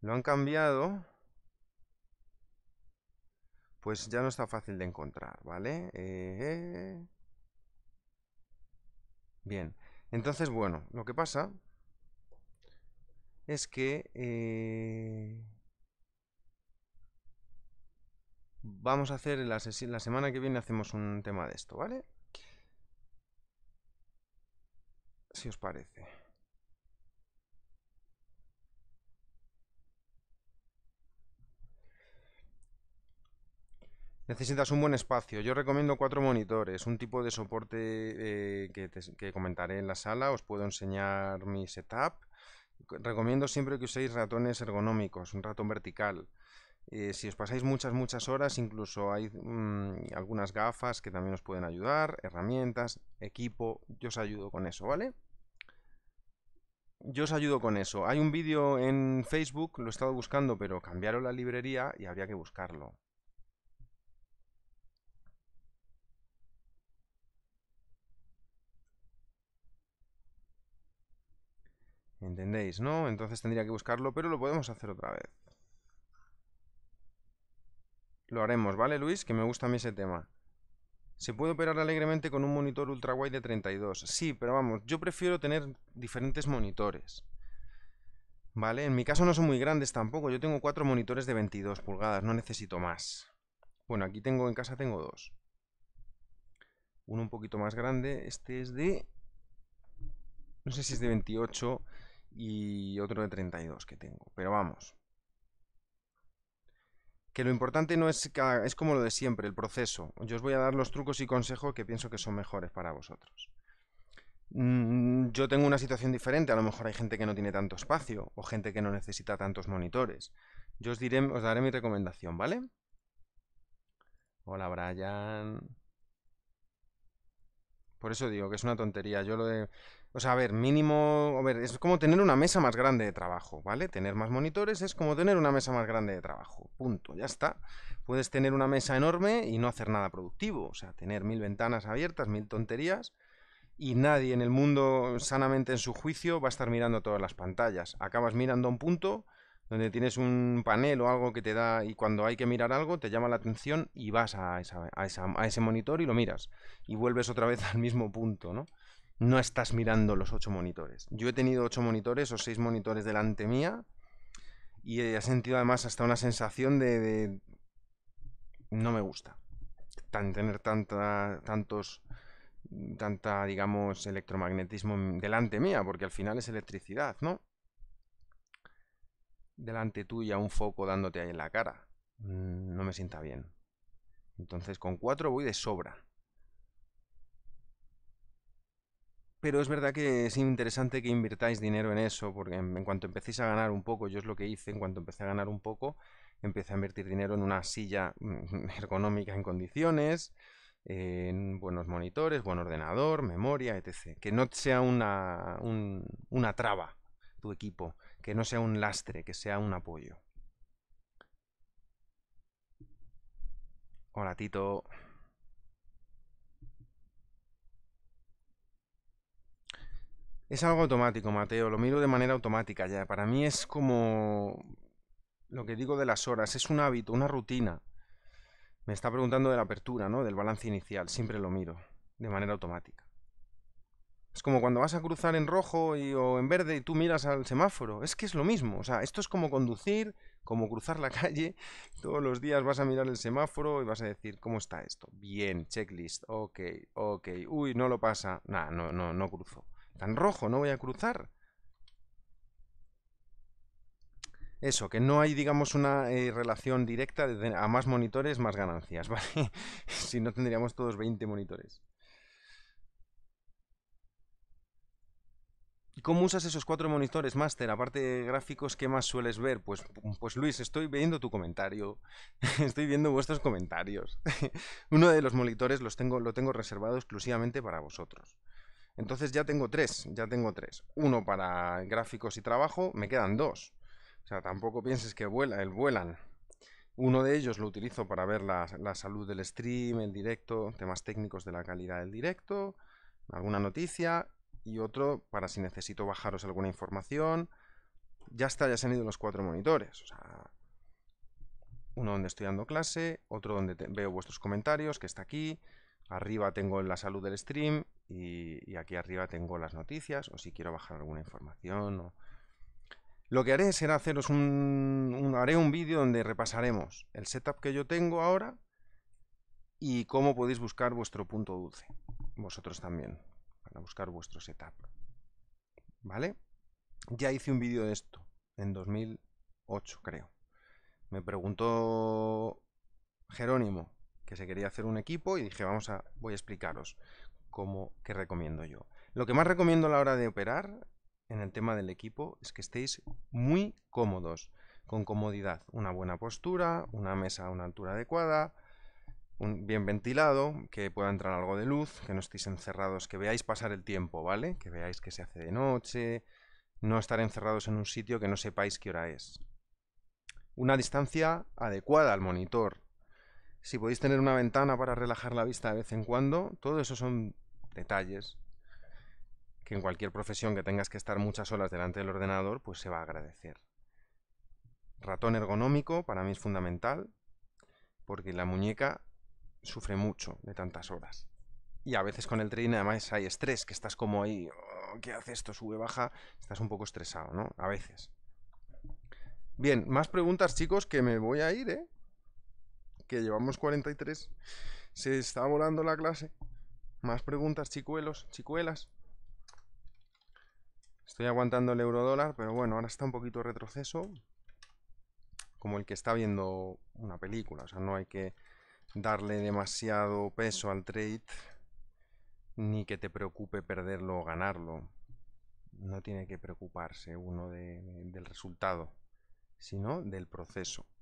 Lo han cambiado... Pues ya no está fácil de encontrar, ¿vale? Eh, bien. Entonces, bueno, lo que pasa es que... Eh, vamos a hacer la, la semana que viene hacemos un tema de esto, ¿vale? si os parece. Necesitas un buen espacio. Yo recomiendo cuatro monitores, un tipo de soporte eh, que, comentaré en la sala. Os puedo enseñar mi setup. Recomiendo siempre que uséis ratones ergonómicos, un ratón vertical. Eh, si os pasáis muchas, muchas horas, incluso hay mm, algunas gafas que también os pueden ayudar, herramientas, equipo. Yo os ayudo con eso, ¿vale? yo os ayudo con eso. Hay un vídeo en Facebook, lo he estado buscando, pero cambiaron la librería y habría que buscarlo. ¿Entendéis, no? Entonces tendría que buscarlo, pero lo podemos hacer otra vez. Lo haremos, ¿vale, Luis? Que me gusta a mí ese tema. ¿Se puede operar alegremente con un monitor ultrawide de 32? Sí, pero vamos, yo prefiero tener diferentes monitores. ¿Vale? En mi caso no son muy grandes tampoco, yo tengo cuatro monitores de 22 pulgadas, no necesito más. Bueno, aquí tengo, en casa tengo dos. Uno un poquito más grande, este es de... No sé si es de 28 y otro de 32 que tengo, pero vamos que lo importante no es, es como lo de siempre, el proceso. Yo os voy a dar los trucos y consejos que pienso que son mejores para vosotros. Mm, yo tengo una situación diferente, a lo mejor hay gente que no tiene tanto espacio o gente que no necesita tantos monitores. Yo os, diré, os daré mi recomendación, ¿vale? Hola, Brian. Por eso digo que es una tontería. Yo lo de o sea, a ver, mínimo, a ver, es como tener una mesa más grande de trabajo, ¿vale? Tener más monitores es como tener una mesa más grande de trabajo, punto, ya está. Puedes tener una mesa enorme y no hacer nada productivo, o sea, tener mil ventanas abiertas, mil tonterías, y nadie en el mundo sanamente en su juicio va a estar mirando todas las pantallas. Acabas mirando a un punto donde tienes un panel o algo que te da y cuando hay que mirar algo te llama la atención y vas a, a ese monitor y lo miras y vuelves otra vez al mismo punto, ¿no? no estás mirando los ocho monitores. Yo he tenido ocho monitores o seis monitores delante mía y he sentido además hasta una sensación de, no me gusta tener tanta, tantos tanta, digamos, electromagnetismo delante mía, porque al final es electricidad, ¿no? Delante tuya un foco dándote ahí en la cara. Mm, no me sienta bien. Entonces con cuatro voy de sobra. Pero es verdad que es interesante que invirtáis dinero en eso, porque en, cuanto empecéis a ganar un poco, yo es lo que hice, en cuanto empecé a ganar un poco, empecé a invertir dinero en una silla mm, ergonómica en condiciones, en buenos monitores, buen ordenador, memoria, etc. Que no sea una, una traba tu equipo, que no sea un lastre, que sea un apoyo. Hola Tito. Es algo automático, Mateo, lo miro de manera automática ya. Para mí es como lo que digo de las horas, es un hábito, una rutina. Me está preguntando de la apertura, ¿no? Del balance inicial, siempre lo miro, de manera automática. Es como cuando vas a cruzar en rojo y, o en verde y tú miras al semáforo, es que es lo mismo, o sea, esto es como conducir, como cruzar la calle, todos los días vas a mirar el semáforo y vas a decir, ¿cómo está esto? Bien, checklist, ok, ok, uy, no lo pasa, nada, no, no, no cruzo. Tan rojo, no voy a cruzar. Eso, que no hay, digamos, una eh, relación directa a más monitores, más ganancias, ¿vale? si no tendríamos todos 20 monitores. ¿Cómo usas esos cuatro monitores, Master? Aparte de gráficos, ¿qué más sueles ver? Pues, pues Luis, estoy viendo tu comentario. estoy viendo vuestros comentarios. Uno de los monitores los tengo, lo tengo reservado exclusivamente para vosotros. Entonces ya tengo tres, ya tengo tres. Uno para gráficos y trabajo, me quedan dos. O sea, tampoco pienses que vuela, el vuelan. Uno de ellos lo utilizo para ver la, salud del stream, el directo, temas técnicos de la calidad del directo, alguna noticia y otro para si necesito bajaros alguna información. Ya está, ya se han ido los cuatro monitores. uno donde estoy dando clase, otro donde veo vuestros comentarios, que está aquí. Arriba tengo la salud del stream, y, aquí arriba tengo las noticias o si quiero bajar alguna información. O... Lo que haré será haceros un, haré un vídeo donde repasaremos el setup que yo tengo ahora y cómo podéis buscar vuestro punto dulce. Vosotros también, para buscar vuestro setup. ¿Vale? Ya hice un vídeo de esto en 2008, creo. Me preguntó Jerónimo que se quería hacer un equipo y dije, vamos a, voy a explicaros como que recomiendo yo. Lo que más recomiendo a la hora de operar en el tema del equipo es que estéis muy cómodos, con comodidad, una buena postura, una mesa a una altura adecuada, un bien ventilado, que pueda entrar algo de luz, que no estéis encerrados, que veáis pasar el tiempo, ¿vale? Que veáis que se hace de noche, no estar encerrados en un sitio que no sepáis qué hora es. Una distancia adecuada al monitor, si podéis tener una ventana para relajar la vista de vez en cuando, todo eso son detalles que en cualquier profesión que tengas que estar muchas horas delante del ordenador, pues se va a agradecer. Ratón ergonómico para mí es fundamental porque la muñeca sufre mucho de tantas horas. Y a veces con el tren, además hay estrés, que estás como ahí, oh, ¿qué hace esto? Sube, baja, estás un poco estresado, ¿no? A veces. Bien, más preguntas chicos que me voy a ir, ¿eh? que llevamos 43, se está volando la clase. Más preguntas, chicuelos, chicuelas. Estoy aguantando el euro dólar, pero bueno, ahora está un poquito retroceso. Como el que está viendo una película. O sea, no hay que darle demasiado peso al trade. Ni que te preocupe perderlo o ganarlo. No tiene que preocuparse uno del resultado, sino del proceso.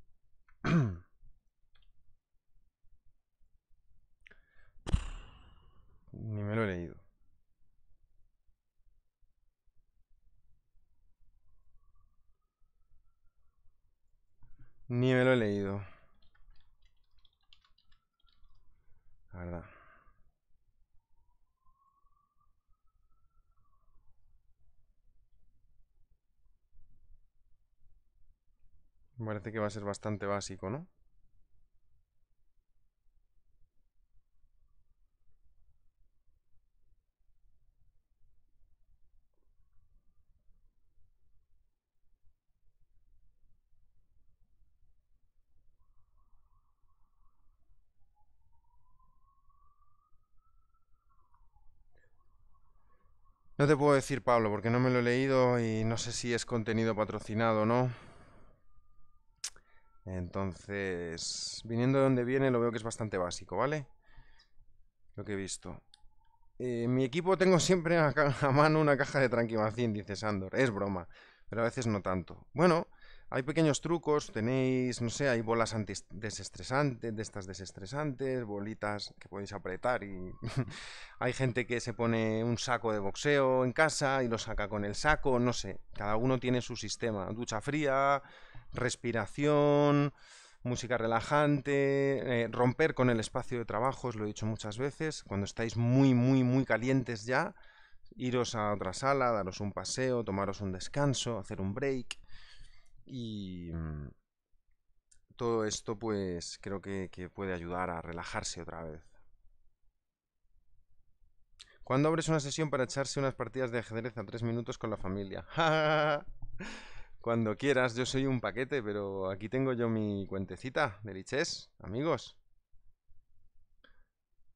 Ni me lo he leído. Ni me lo he leído. La verdad. Parece que va a ser bastante básico, ¿no? No te puedo decir, Pablo, porque no me lo he leído y no sé si es contenido patrocinado o no. Entonces, viniendo de donde viene, lo veo que es bastante básico, ¿vale? Lo que he visto. Eh, mi equipo tengo siempre a, a, mano una caja de Tranquimacín, dice Sandor. Es broma, pero a veces no tanto. Bueno, hay pequeños trucos, tenéis, no sé, hay bolas desestresantes, de estas desestresantes, bolitas que podéis apretar y hay gente que se pone un saco de boxeo en casa y lo saca con el saco, no sé, cada uno tiene su sistema, ducha fría, respiración, música relajante, eh, romper con el espacio de trabajo, os lo he dicho muchas veces, cuando estáis muy, muy, muy calientes ya, iros a otra sala, daros un paseo, tomaros un descanso, hacer un break. Y mm, todo esto pues creo que, puede ayudar a relajarse otra vez. ¿Cuándo abres una sesión para echarse unas partidas de ajedrez a tres minutos con la familia? Cuando quieras, yo soy un paquete, pero aquí tengo yo mi cuentecita de liches, amigos.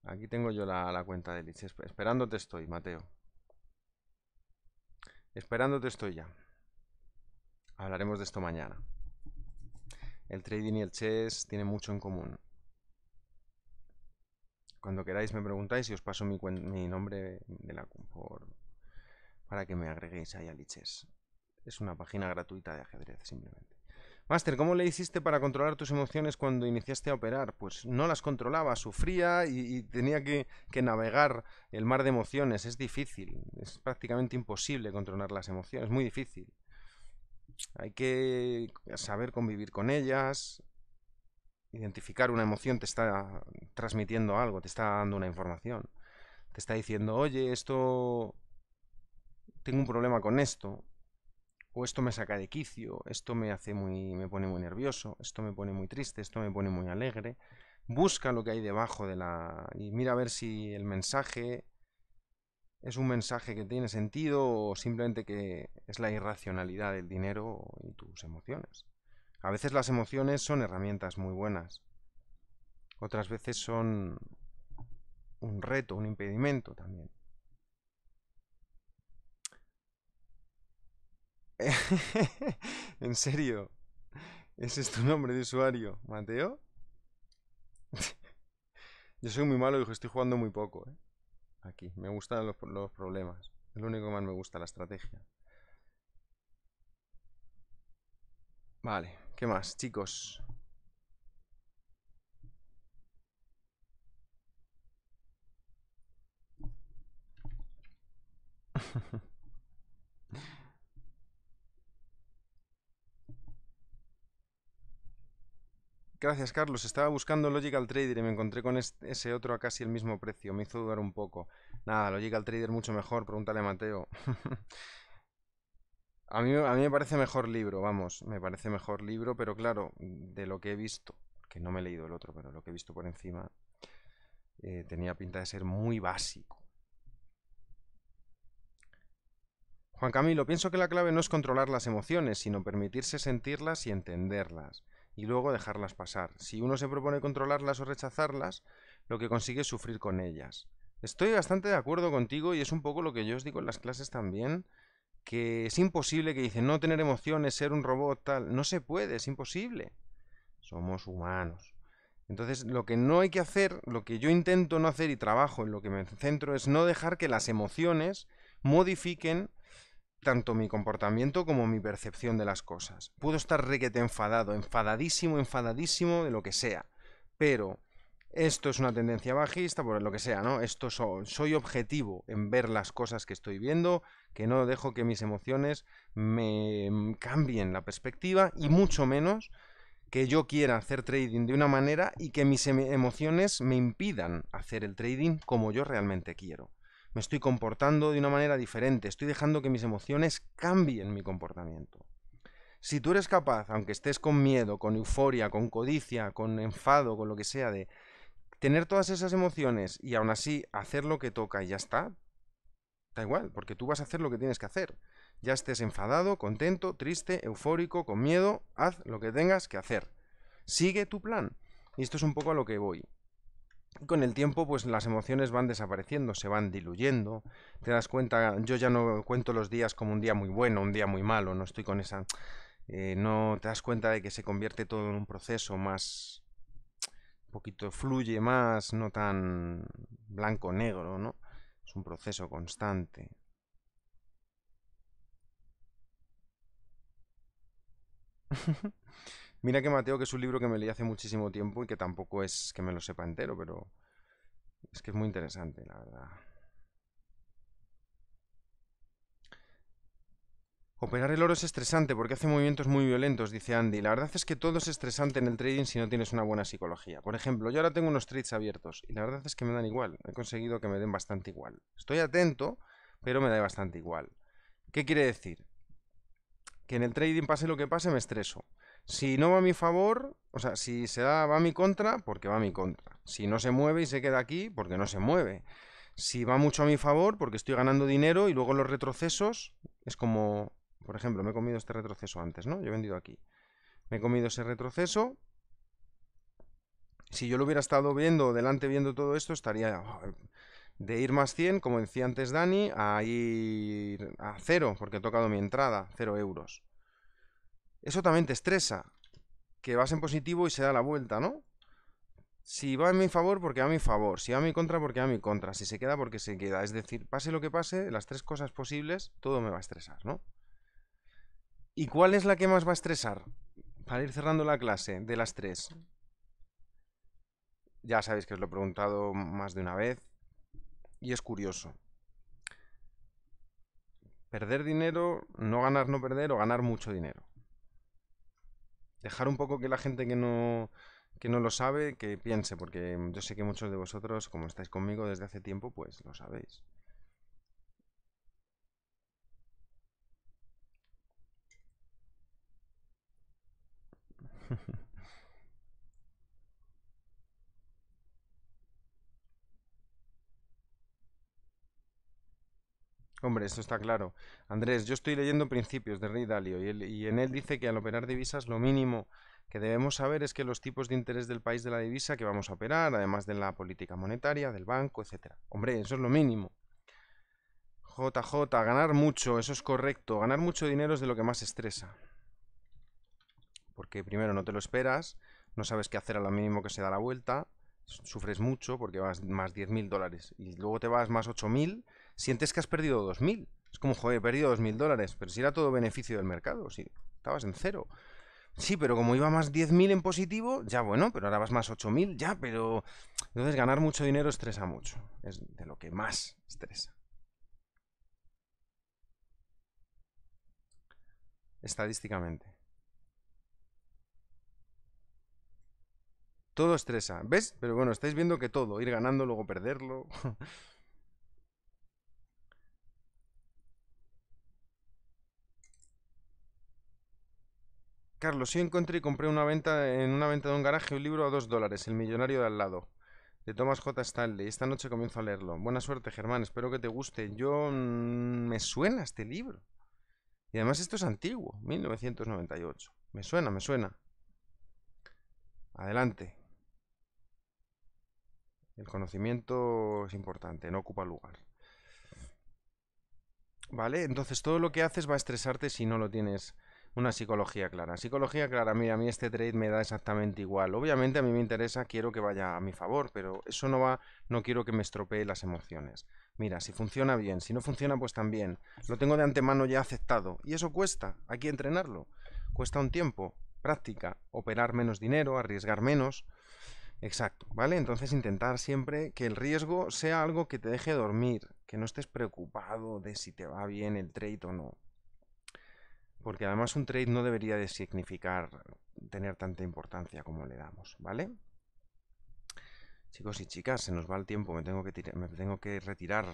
Aquí tengo yo la, la cuenta de liches. Esperándote estoy, Mateo. Esperándote estoy ya. Hablaremos de esto mañana. El trading y el chess tienen mucho en común. Cuando queráis me preguntáis y os paso mi, nombre de la, por, para que me agreguéis ahí al chess. Es una página gratuita de ajedrez, simplemente. Master, ¿cómo le hiciste para controlar tus emociones cuando iniciaste a operar? Pues no las controlaba, sufría y, tenía que, que, navegar el mar de emociones. Es difícil, es prácticamente imposible controlar las emociones, muy difícil. Hay que saber convivir con ellas, identificar una emoción te está transmitiendo algo, te está dando una información. Te está diciendo, oye, esto... Tengo un problema con esto. O esto me saca de quicio, esto me hace muy... me pone muy nervioso, esto me pone muy triste, esto me pone muy alegre. Busca lo que hay debajo de la... y mira a ver si el mensaje es un mensaje que tiene sentido o simplemente que es la irracionalidad del dinero y tus emociones. A veces las emociones son herramientas muy buenas. Otras veces son un reto, un impedimento también. en serio, ese es tu nombre de usuario, Mateo. Yo soy muy malo y estoy jugando muy poco. ¿eh? aquí. Me gustan los, los problemas. Es lo único que más me gusta, la estrategia. Vale, ¿qué más, chicos? Gracias, Carlos. Estaba buscando Logical Trader y me encontré con ese otro a casi el mismo precio. Me hizo dudar un poco. Nada, Logical Trader mucho mejor. Pregúntale a Mateo. a, mí, me parece mejor libro, vamos. Me parece mejor libro, pero claro, de lo que he visto, que no me he leído el otro, pero lo que he visto por encima, eh, tenía pinta de ser muy básico. Juan Camilo, pienso que la clave no es controlar las emociones, sino permitirse sentirlas y entenderlas y luego dejarlas pasar. Si uno se propone controlarlas o rechazarlas, lo que consigue es sufrir con ellas. Estoy bastante de acuerdo contigo y es un poco lo que yo os digo en las clases también, que es imposible que dicen no tener emociones, ser un robot, tal. No se puede, es imposible. Somos humanos. Entonces, lo que no hay que hacer, lo que yo intento no hacer y trabajo en lo que me centro es no dejar que las emociones modifiquen tanto mi comportamiento como mi percepción de las cosas. Puedo estar requete enfadado, enfadadísimo, enfadadísimo de lo que sea, pero esto es una tendencia bajista, por lo que sea, ¿no? Esto soy objetivo en ver las cosas que estoy viendo, que no dejo que mis emociones me mm, cambien la perspectiva y mucho menos que yo quiera hacer trading de una manera y que mis emociones me impidan hacer el trading como yo realmente quiero me estoy comportando de una manera diferente, estoy dejando que mis emociones cambien mi comportamiento. Si tú eres capaz, aunque estés con miedo, con euforia, con codicia, con enfado, con lo que sea, de tener todas esas emociones y aún así hacer lo que toca y ya está, da igual, porque tú vas a hacer lo que tienes que hacer. Ya estés enfadado, contento, triste, eufórico, con miedo, haz lo que tengas que hacer. Sigue tu plan. Y esto es un poco a lo que voy con el tiempo pues las emociones van desapareciendo, se van diluyendo, te das cuenta, yo ya no cuento los días como un día muy bueno, un día muy malo, no estoy con esa... Eh, no te das cuenta de que se convierte todo en un proceso más... un poquito fluye más, no tan blanco-negro, ¿no? Es un proceso constante. Mira que Mateo, que es un libro que me leí hace muchísimo tiempo y que tampoco es que me lo sepa entero, pero es que es muy interesante, la verdad. Operar el oro es estresante porque hace movimientos muy violentos, dice Andy. La verdad es que todo es estresante en el trading si no tienes una buena psicología. Por ejemplo, yo ahora tengo unos trades abiertos y la verdad es que me dan igual. He conseguido que me den bastante igual. Estoy atento, pero me da bastante igual. ¿Qué quiere decir? Que en el trading pase lo que pase, me estreso. Si no va a mi favor, o sea, si se da, va a mi contra, porque va a mi contra. Si no se mueve y se queda aquí, porque no se mueve. Si va mucho a mi favor, porque estoy ganando dinero y luego los retrocesos, es como, por ejemplo, me he comido este retroceso antes, ¿no? Yo he vendido aquí. Me he comido ese retroceso. Si yo lo hubiera estado viendo, delante viendo todo esto, estaría ah, de ir más 100, como decía antes Dani, a ir a cero, porque he tocado mi entrada, cero euros. Eso también te estresa. Que vas en positivo y se da la vuelta, ¿no? Si va en mi favor, porque va a mi favor. Si va a mi contra, porque va a mi contra. Si se queda, porque se queda. Es decir, pase lo que pase, las tres cosas posibles, todo me va a estresar, ¿no? ¿Y cuál es la que más va a estresar? Para ir cerrando la clase, de las tres. Ya sabéis que os lo he preguntado más de una vez. Y es curioso. Perder dinero, no ganar, no perder o ganar mucho dinero dejar un poco que la gente que no, que no lo sabe, que piense, porque yo sé que muchos de vosotros, como estáis conmigo desde hace tiempo, pues lo sabéis. Hombre, eso está claro. Andrés, yo estoy leyendo Principios de Rey Dalio y, en él dice que al operar divisas lo mínimo que debemos saber es que los tipos de interés del país de la divisa que vamos a operar, además de la política monetaria, del banco, etcétera. Hombre, eso es lo mínimo. JJ, ganar mucho, eso es correcto. Ganar mucho dinero es de lo que más estresa. Porque primero no te lo esperas, no sabes qué hacer a lo mínimo que se da la vuelta, sufres mucho porque vas más 10.000 dólares y luego te vas más 8.000 sientes que has perdido 2.000. Es como, joder, he perdido 2.000 dólares, pero si era todo beneficio del mercado, si estabas en cero. Sí, pero como iba más 10.000 en positivo, ya bueno, pero ahora vas más 8.000, ya, pero... Entonces ganar mucho dinero estresa mucho, es de lo que más estresa. Estadísticamente. Todo estresa, ¿ves? Pero bueno, estáis viendo que todo, ir ganando, luego perderlo. Carlos, yo encontré y compré una venta, en una venta de un garaje un libro a dos dólares, El millonario de al lado, de Thomas J. Stanley. Esta noche comienzo a leerlo. Buena suerte, Germán, espero que te guste. Yo... Mm, me suena este libro. Y además esto es antiguo, 1998. Me suena, me suena. Adelante. El conocimiento es importante, no ocupa lugar. ¿Vale? Entonces todo lo que haces va a estresarte si no lo tienes una psicología clara. Psicología clara, mira, a mí este trade me da exactamente igual. Obviamente a mí me interesa, quiero que vaya a mi favor, pero eso no va, no quiero que me estropee las emociones. Mira, si funciona bien, si no funciona pues también. Lo tengo de antemano ya aceptado y eso cuesta, hay que entrenarlo. Cuesta un tiempo, práctica, operar menos dinero, arriesgar menos. Exacto, ¿vale? Entonces intentar siempre que el riesgo sea algo que te deje dormir, que no estés preocupado de si te va bien el trade o no. Porque además un trade no debería de significar tener tanta importancia como le damos, ¿vale? Chicos y chicas, se nos va el tiempo, me tengo que, me tengo que retirar.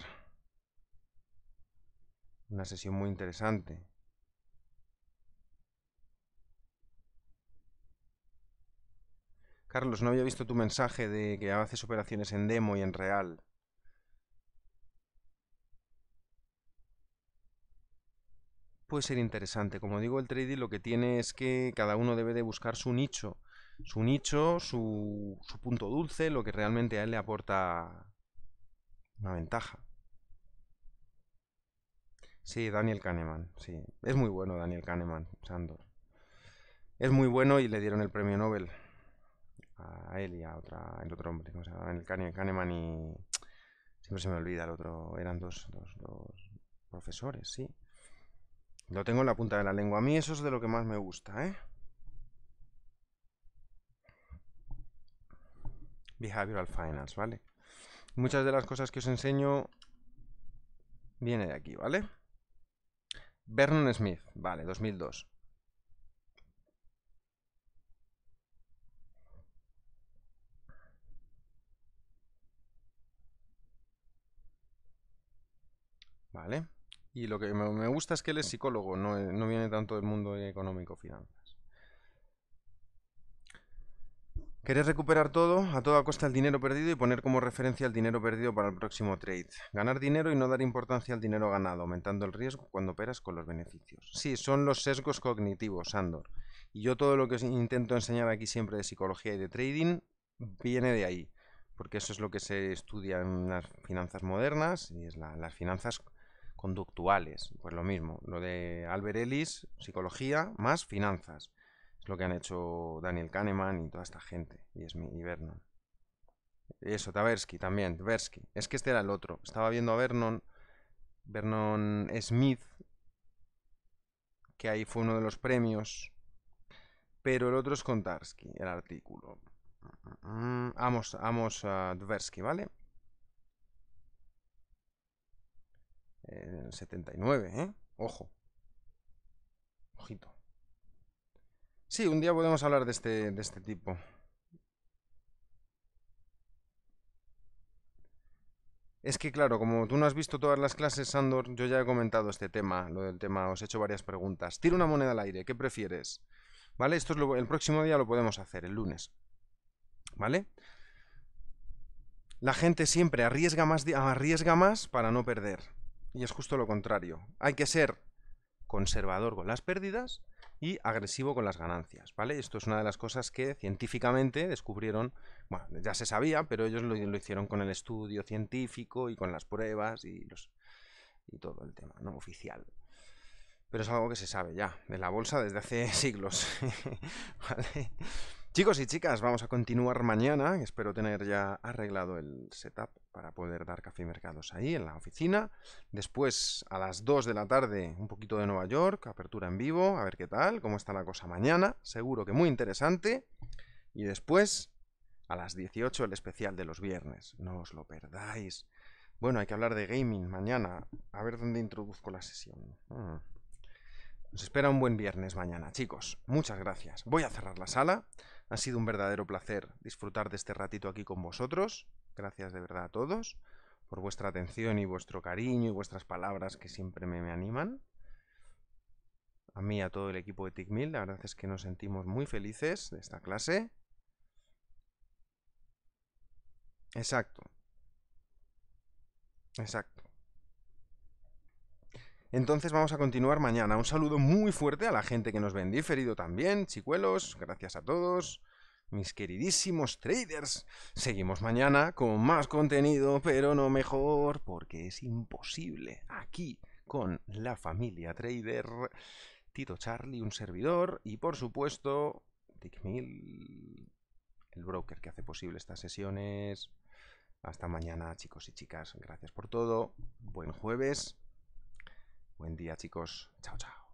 Una sesión muy interesante. Carlos, no había visto tu mensaje de que haces operaciones en demo y en real. puede ser interesante. Como digo, el trading lo que tiene es que cada uno debe de buscar su nicho, su nicho, su, punto dulce, lo que realmente a él le aporta una ventaja. Sí, Daniel Kahneman, sí. Es muy bueno Daniel Kahneman, Sandor. Es muy bueno y le dieron el premio Nobel a él y a otra, otro hombre, Daniel Kahneman y... Siempre se me olvida el otro, eran dos, dos, dos profesores, sí. Lo tengo en la punta de la lengua. A mí eso es de lo que más me gusta, ¿eh? Behavioral Finance, ¿vale? Muchas de las cosas que os enseño viene de aquí, ¿vale? Vernon Smith, vale, 2002. Vale. Y lo que me gusta es que él es psicólogo, no, eh, viene tanto del mundo económico, finanzas. Querés recuperar todo, a toda costa el dinero perdido y poner como referencia el dinero perdido para el próximo trade. Ganar dinero y no dar importancia al dinero ganado, aumentando el riesgo cuando operas con los beneficios. Sí, son los sesgos cognitivos, Andor. Y yo todo lo que intento enseñar aquí siempre de psicología y de trading viene de ahí, porque eso es lo que se estudia en las finanzas modernas y es las finanzas conductuales. Pues lo mismo, lo de Albert Ellis, psicología más finanzas. Es lo que han hecho Daniel Kahneman y toda esta gente, y, Vernon. Eso, Tversky también, Tversky. Es que este era el otro. Estaba viendo a Vernon, Vernon Smith, que ahí fue uno de los premios, pero el otro es Kontarsky, el artículo. vamos mm, mm, mm. a Tversky, ¿vale? El 79, ¿eh? Ojo. Ojito. Sí, un día podemos hablar de este, de este tipo. Es que claro, como tú no has visto todas las clases, Sandor, yo ya he comentado este tema, lo del tema, os he hecho varias preguntas. Tira una moneda al aire, ¿qué prefieres? ¿Vale? Esto es el próximo día lo podemos hacer, el lunes. ¿Vale? La gente siempre arriesga más, arriesga más para no perder y es justo lo contrario. Hay que ser conservador con las pérdidas y agresivo con las ganancias, ¿vale? Esto es una de las cosas que científicamente descubrieron, bueno, ya se sabía, pero ellos lo, hicieron con el estudio científico y con las pruebas y, los, y todo el tema, ¿no? Oficial. Pero es algo que se sabe ya, de la bolsa desde hace siglos, ¿vale? Chicos y chicas, vamos a continuar mañana. Espero tener ya arreglado el setup para poder dar café y mercados ahí en la oficina. Después, a las 2 de la tarde, un poquito de Nueva York, apertura en vivo, a ver qué tal, cómo está la cosa mañana. Seguro que muy interesante. Y después, a las 18, el especial de los viernes. No os lo perdáis. Bueno, hay que hablar de gaming mañana. A ver dónde introduzco la sesión. Hmm. Nos espera un buen viernes mañana, chicos. Muchas gracias. Voy a cerrar la sala. Ha sido un verdadero placer disfrutar de este ratito aquí con vosotros. Gracias de verdad a todos por vuestra atención y vuestro cariño y vuestras palabras que siempre me, animan. A mí y a todo el equipo de TICMIL, la verdad es que nos sentimos muy felices de esta clase. Exacto. Exacto. Entonces vamos a continuar mañana. Un saludo muy fuerte a la gente que nos ve en diferido también, chicuelos. Gracias a todos mis queridísimos traders. Seguimos mañana con más contenido, pero no mejor, porque es imposible aquí con la familia trader. Tito Charlie, un servidor, y por supuesto, Tickmill, el broker que hace posible estas sesiones. Hasta mañana, chicos y chicas. Gracias por todo. Buen jueves. Buen día chicos. Chao, chao.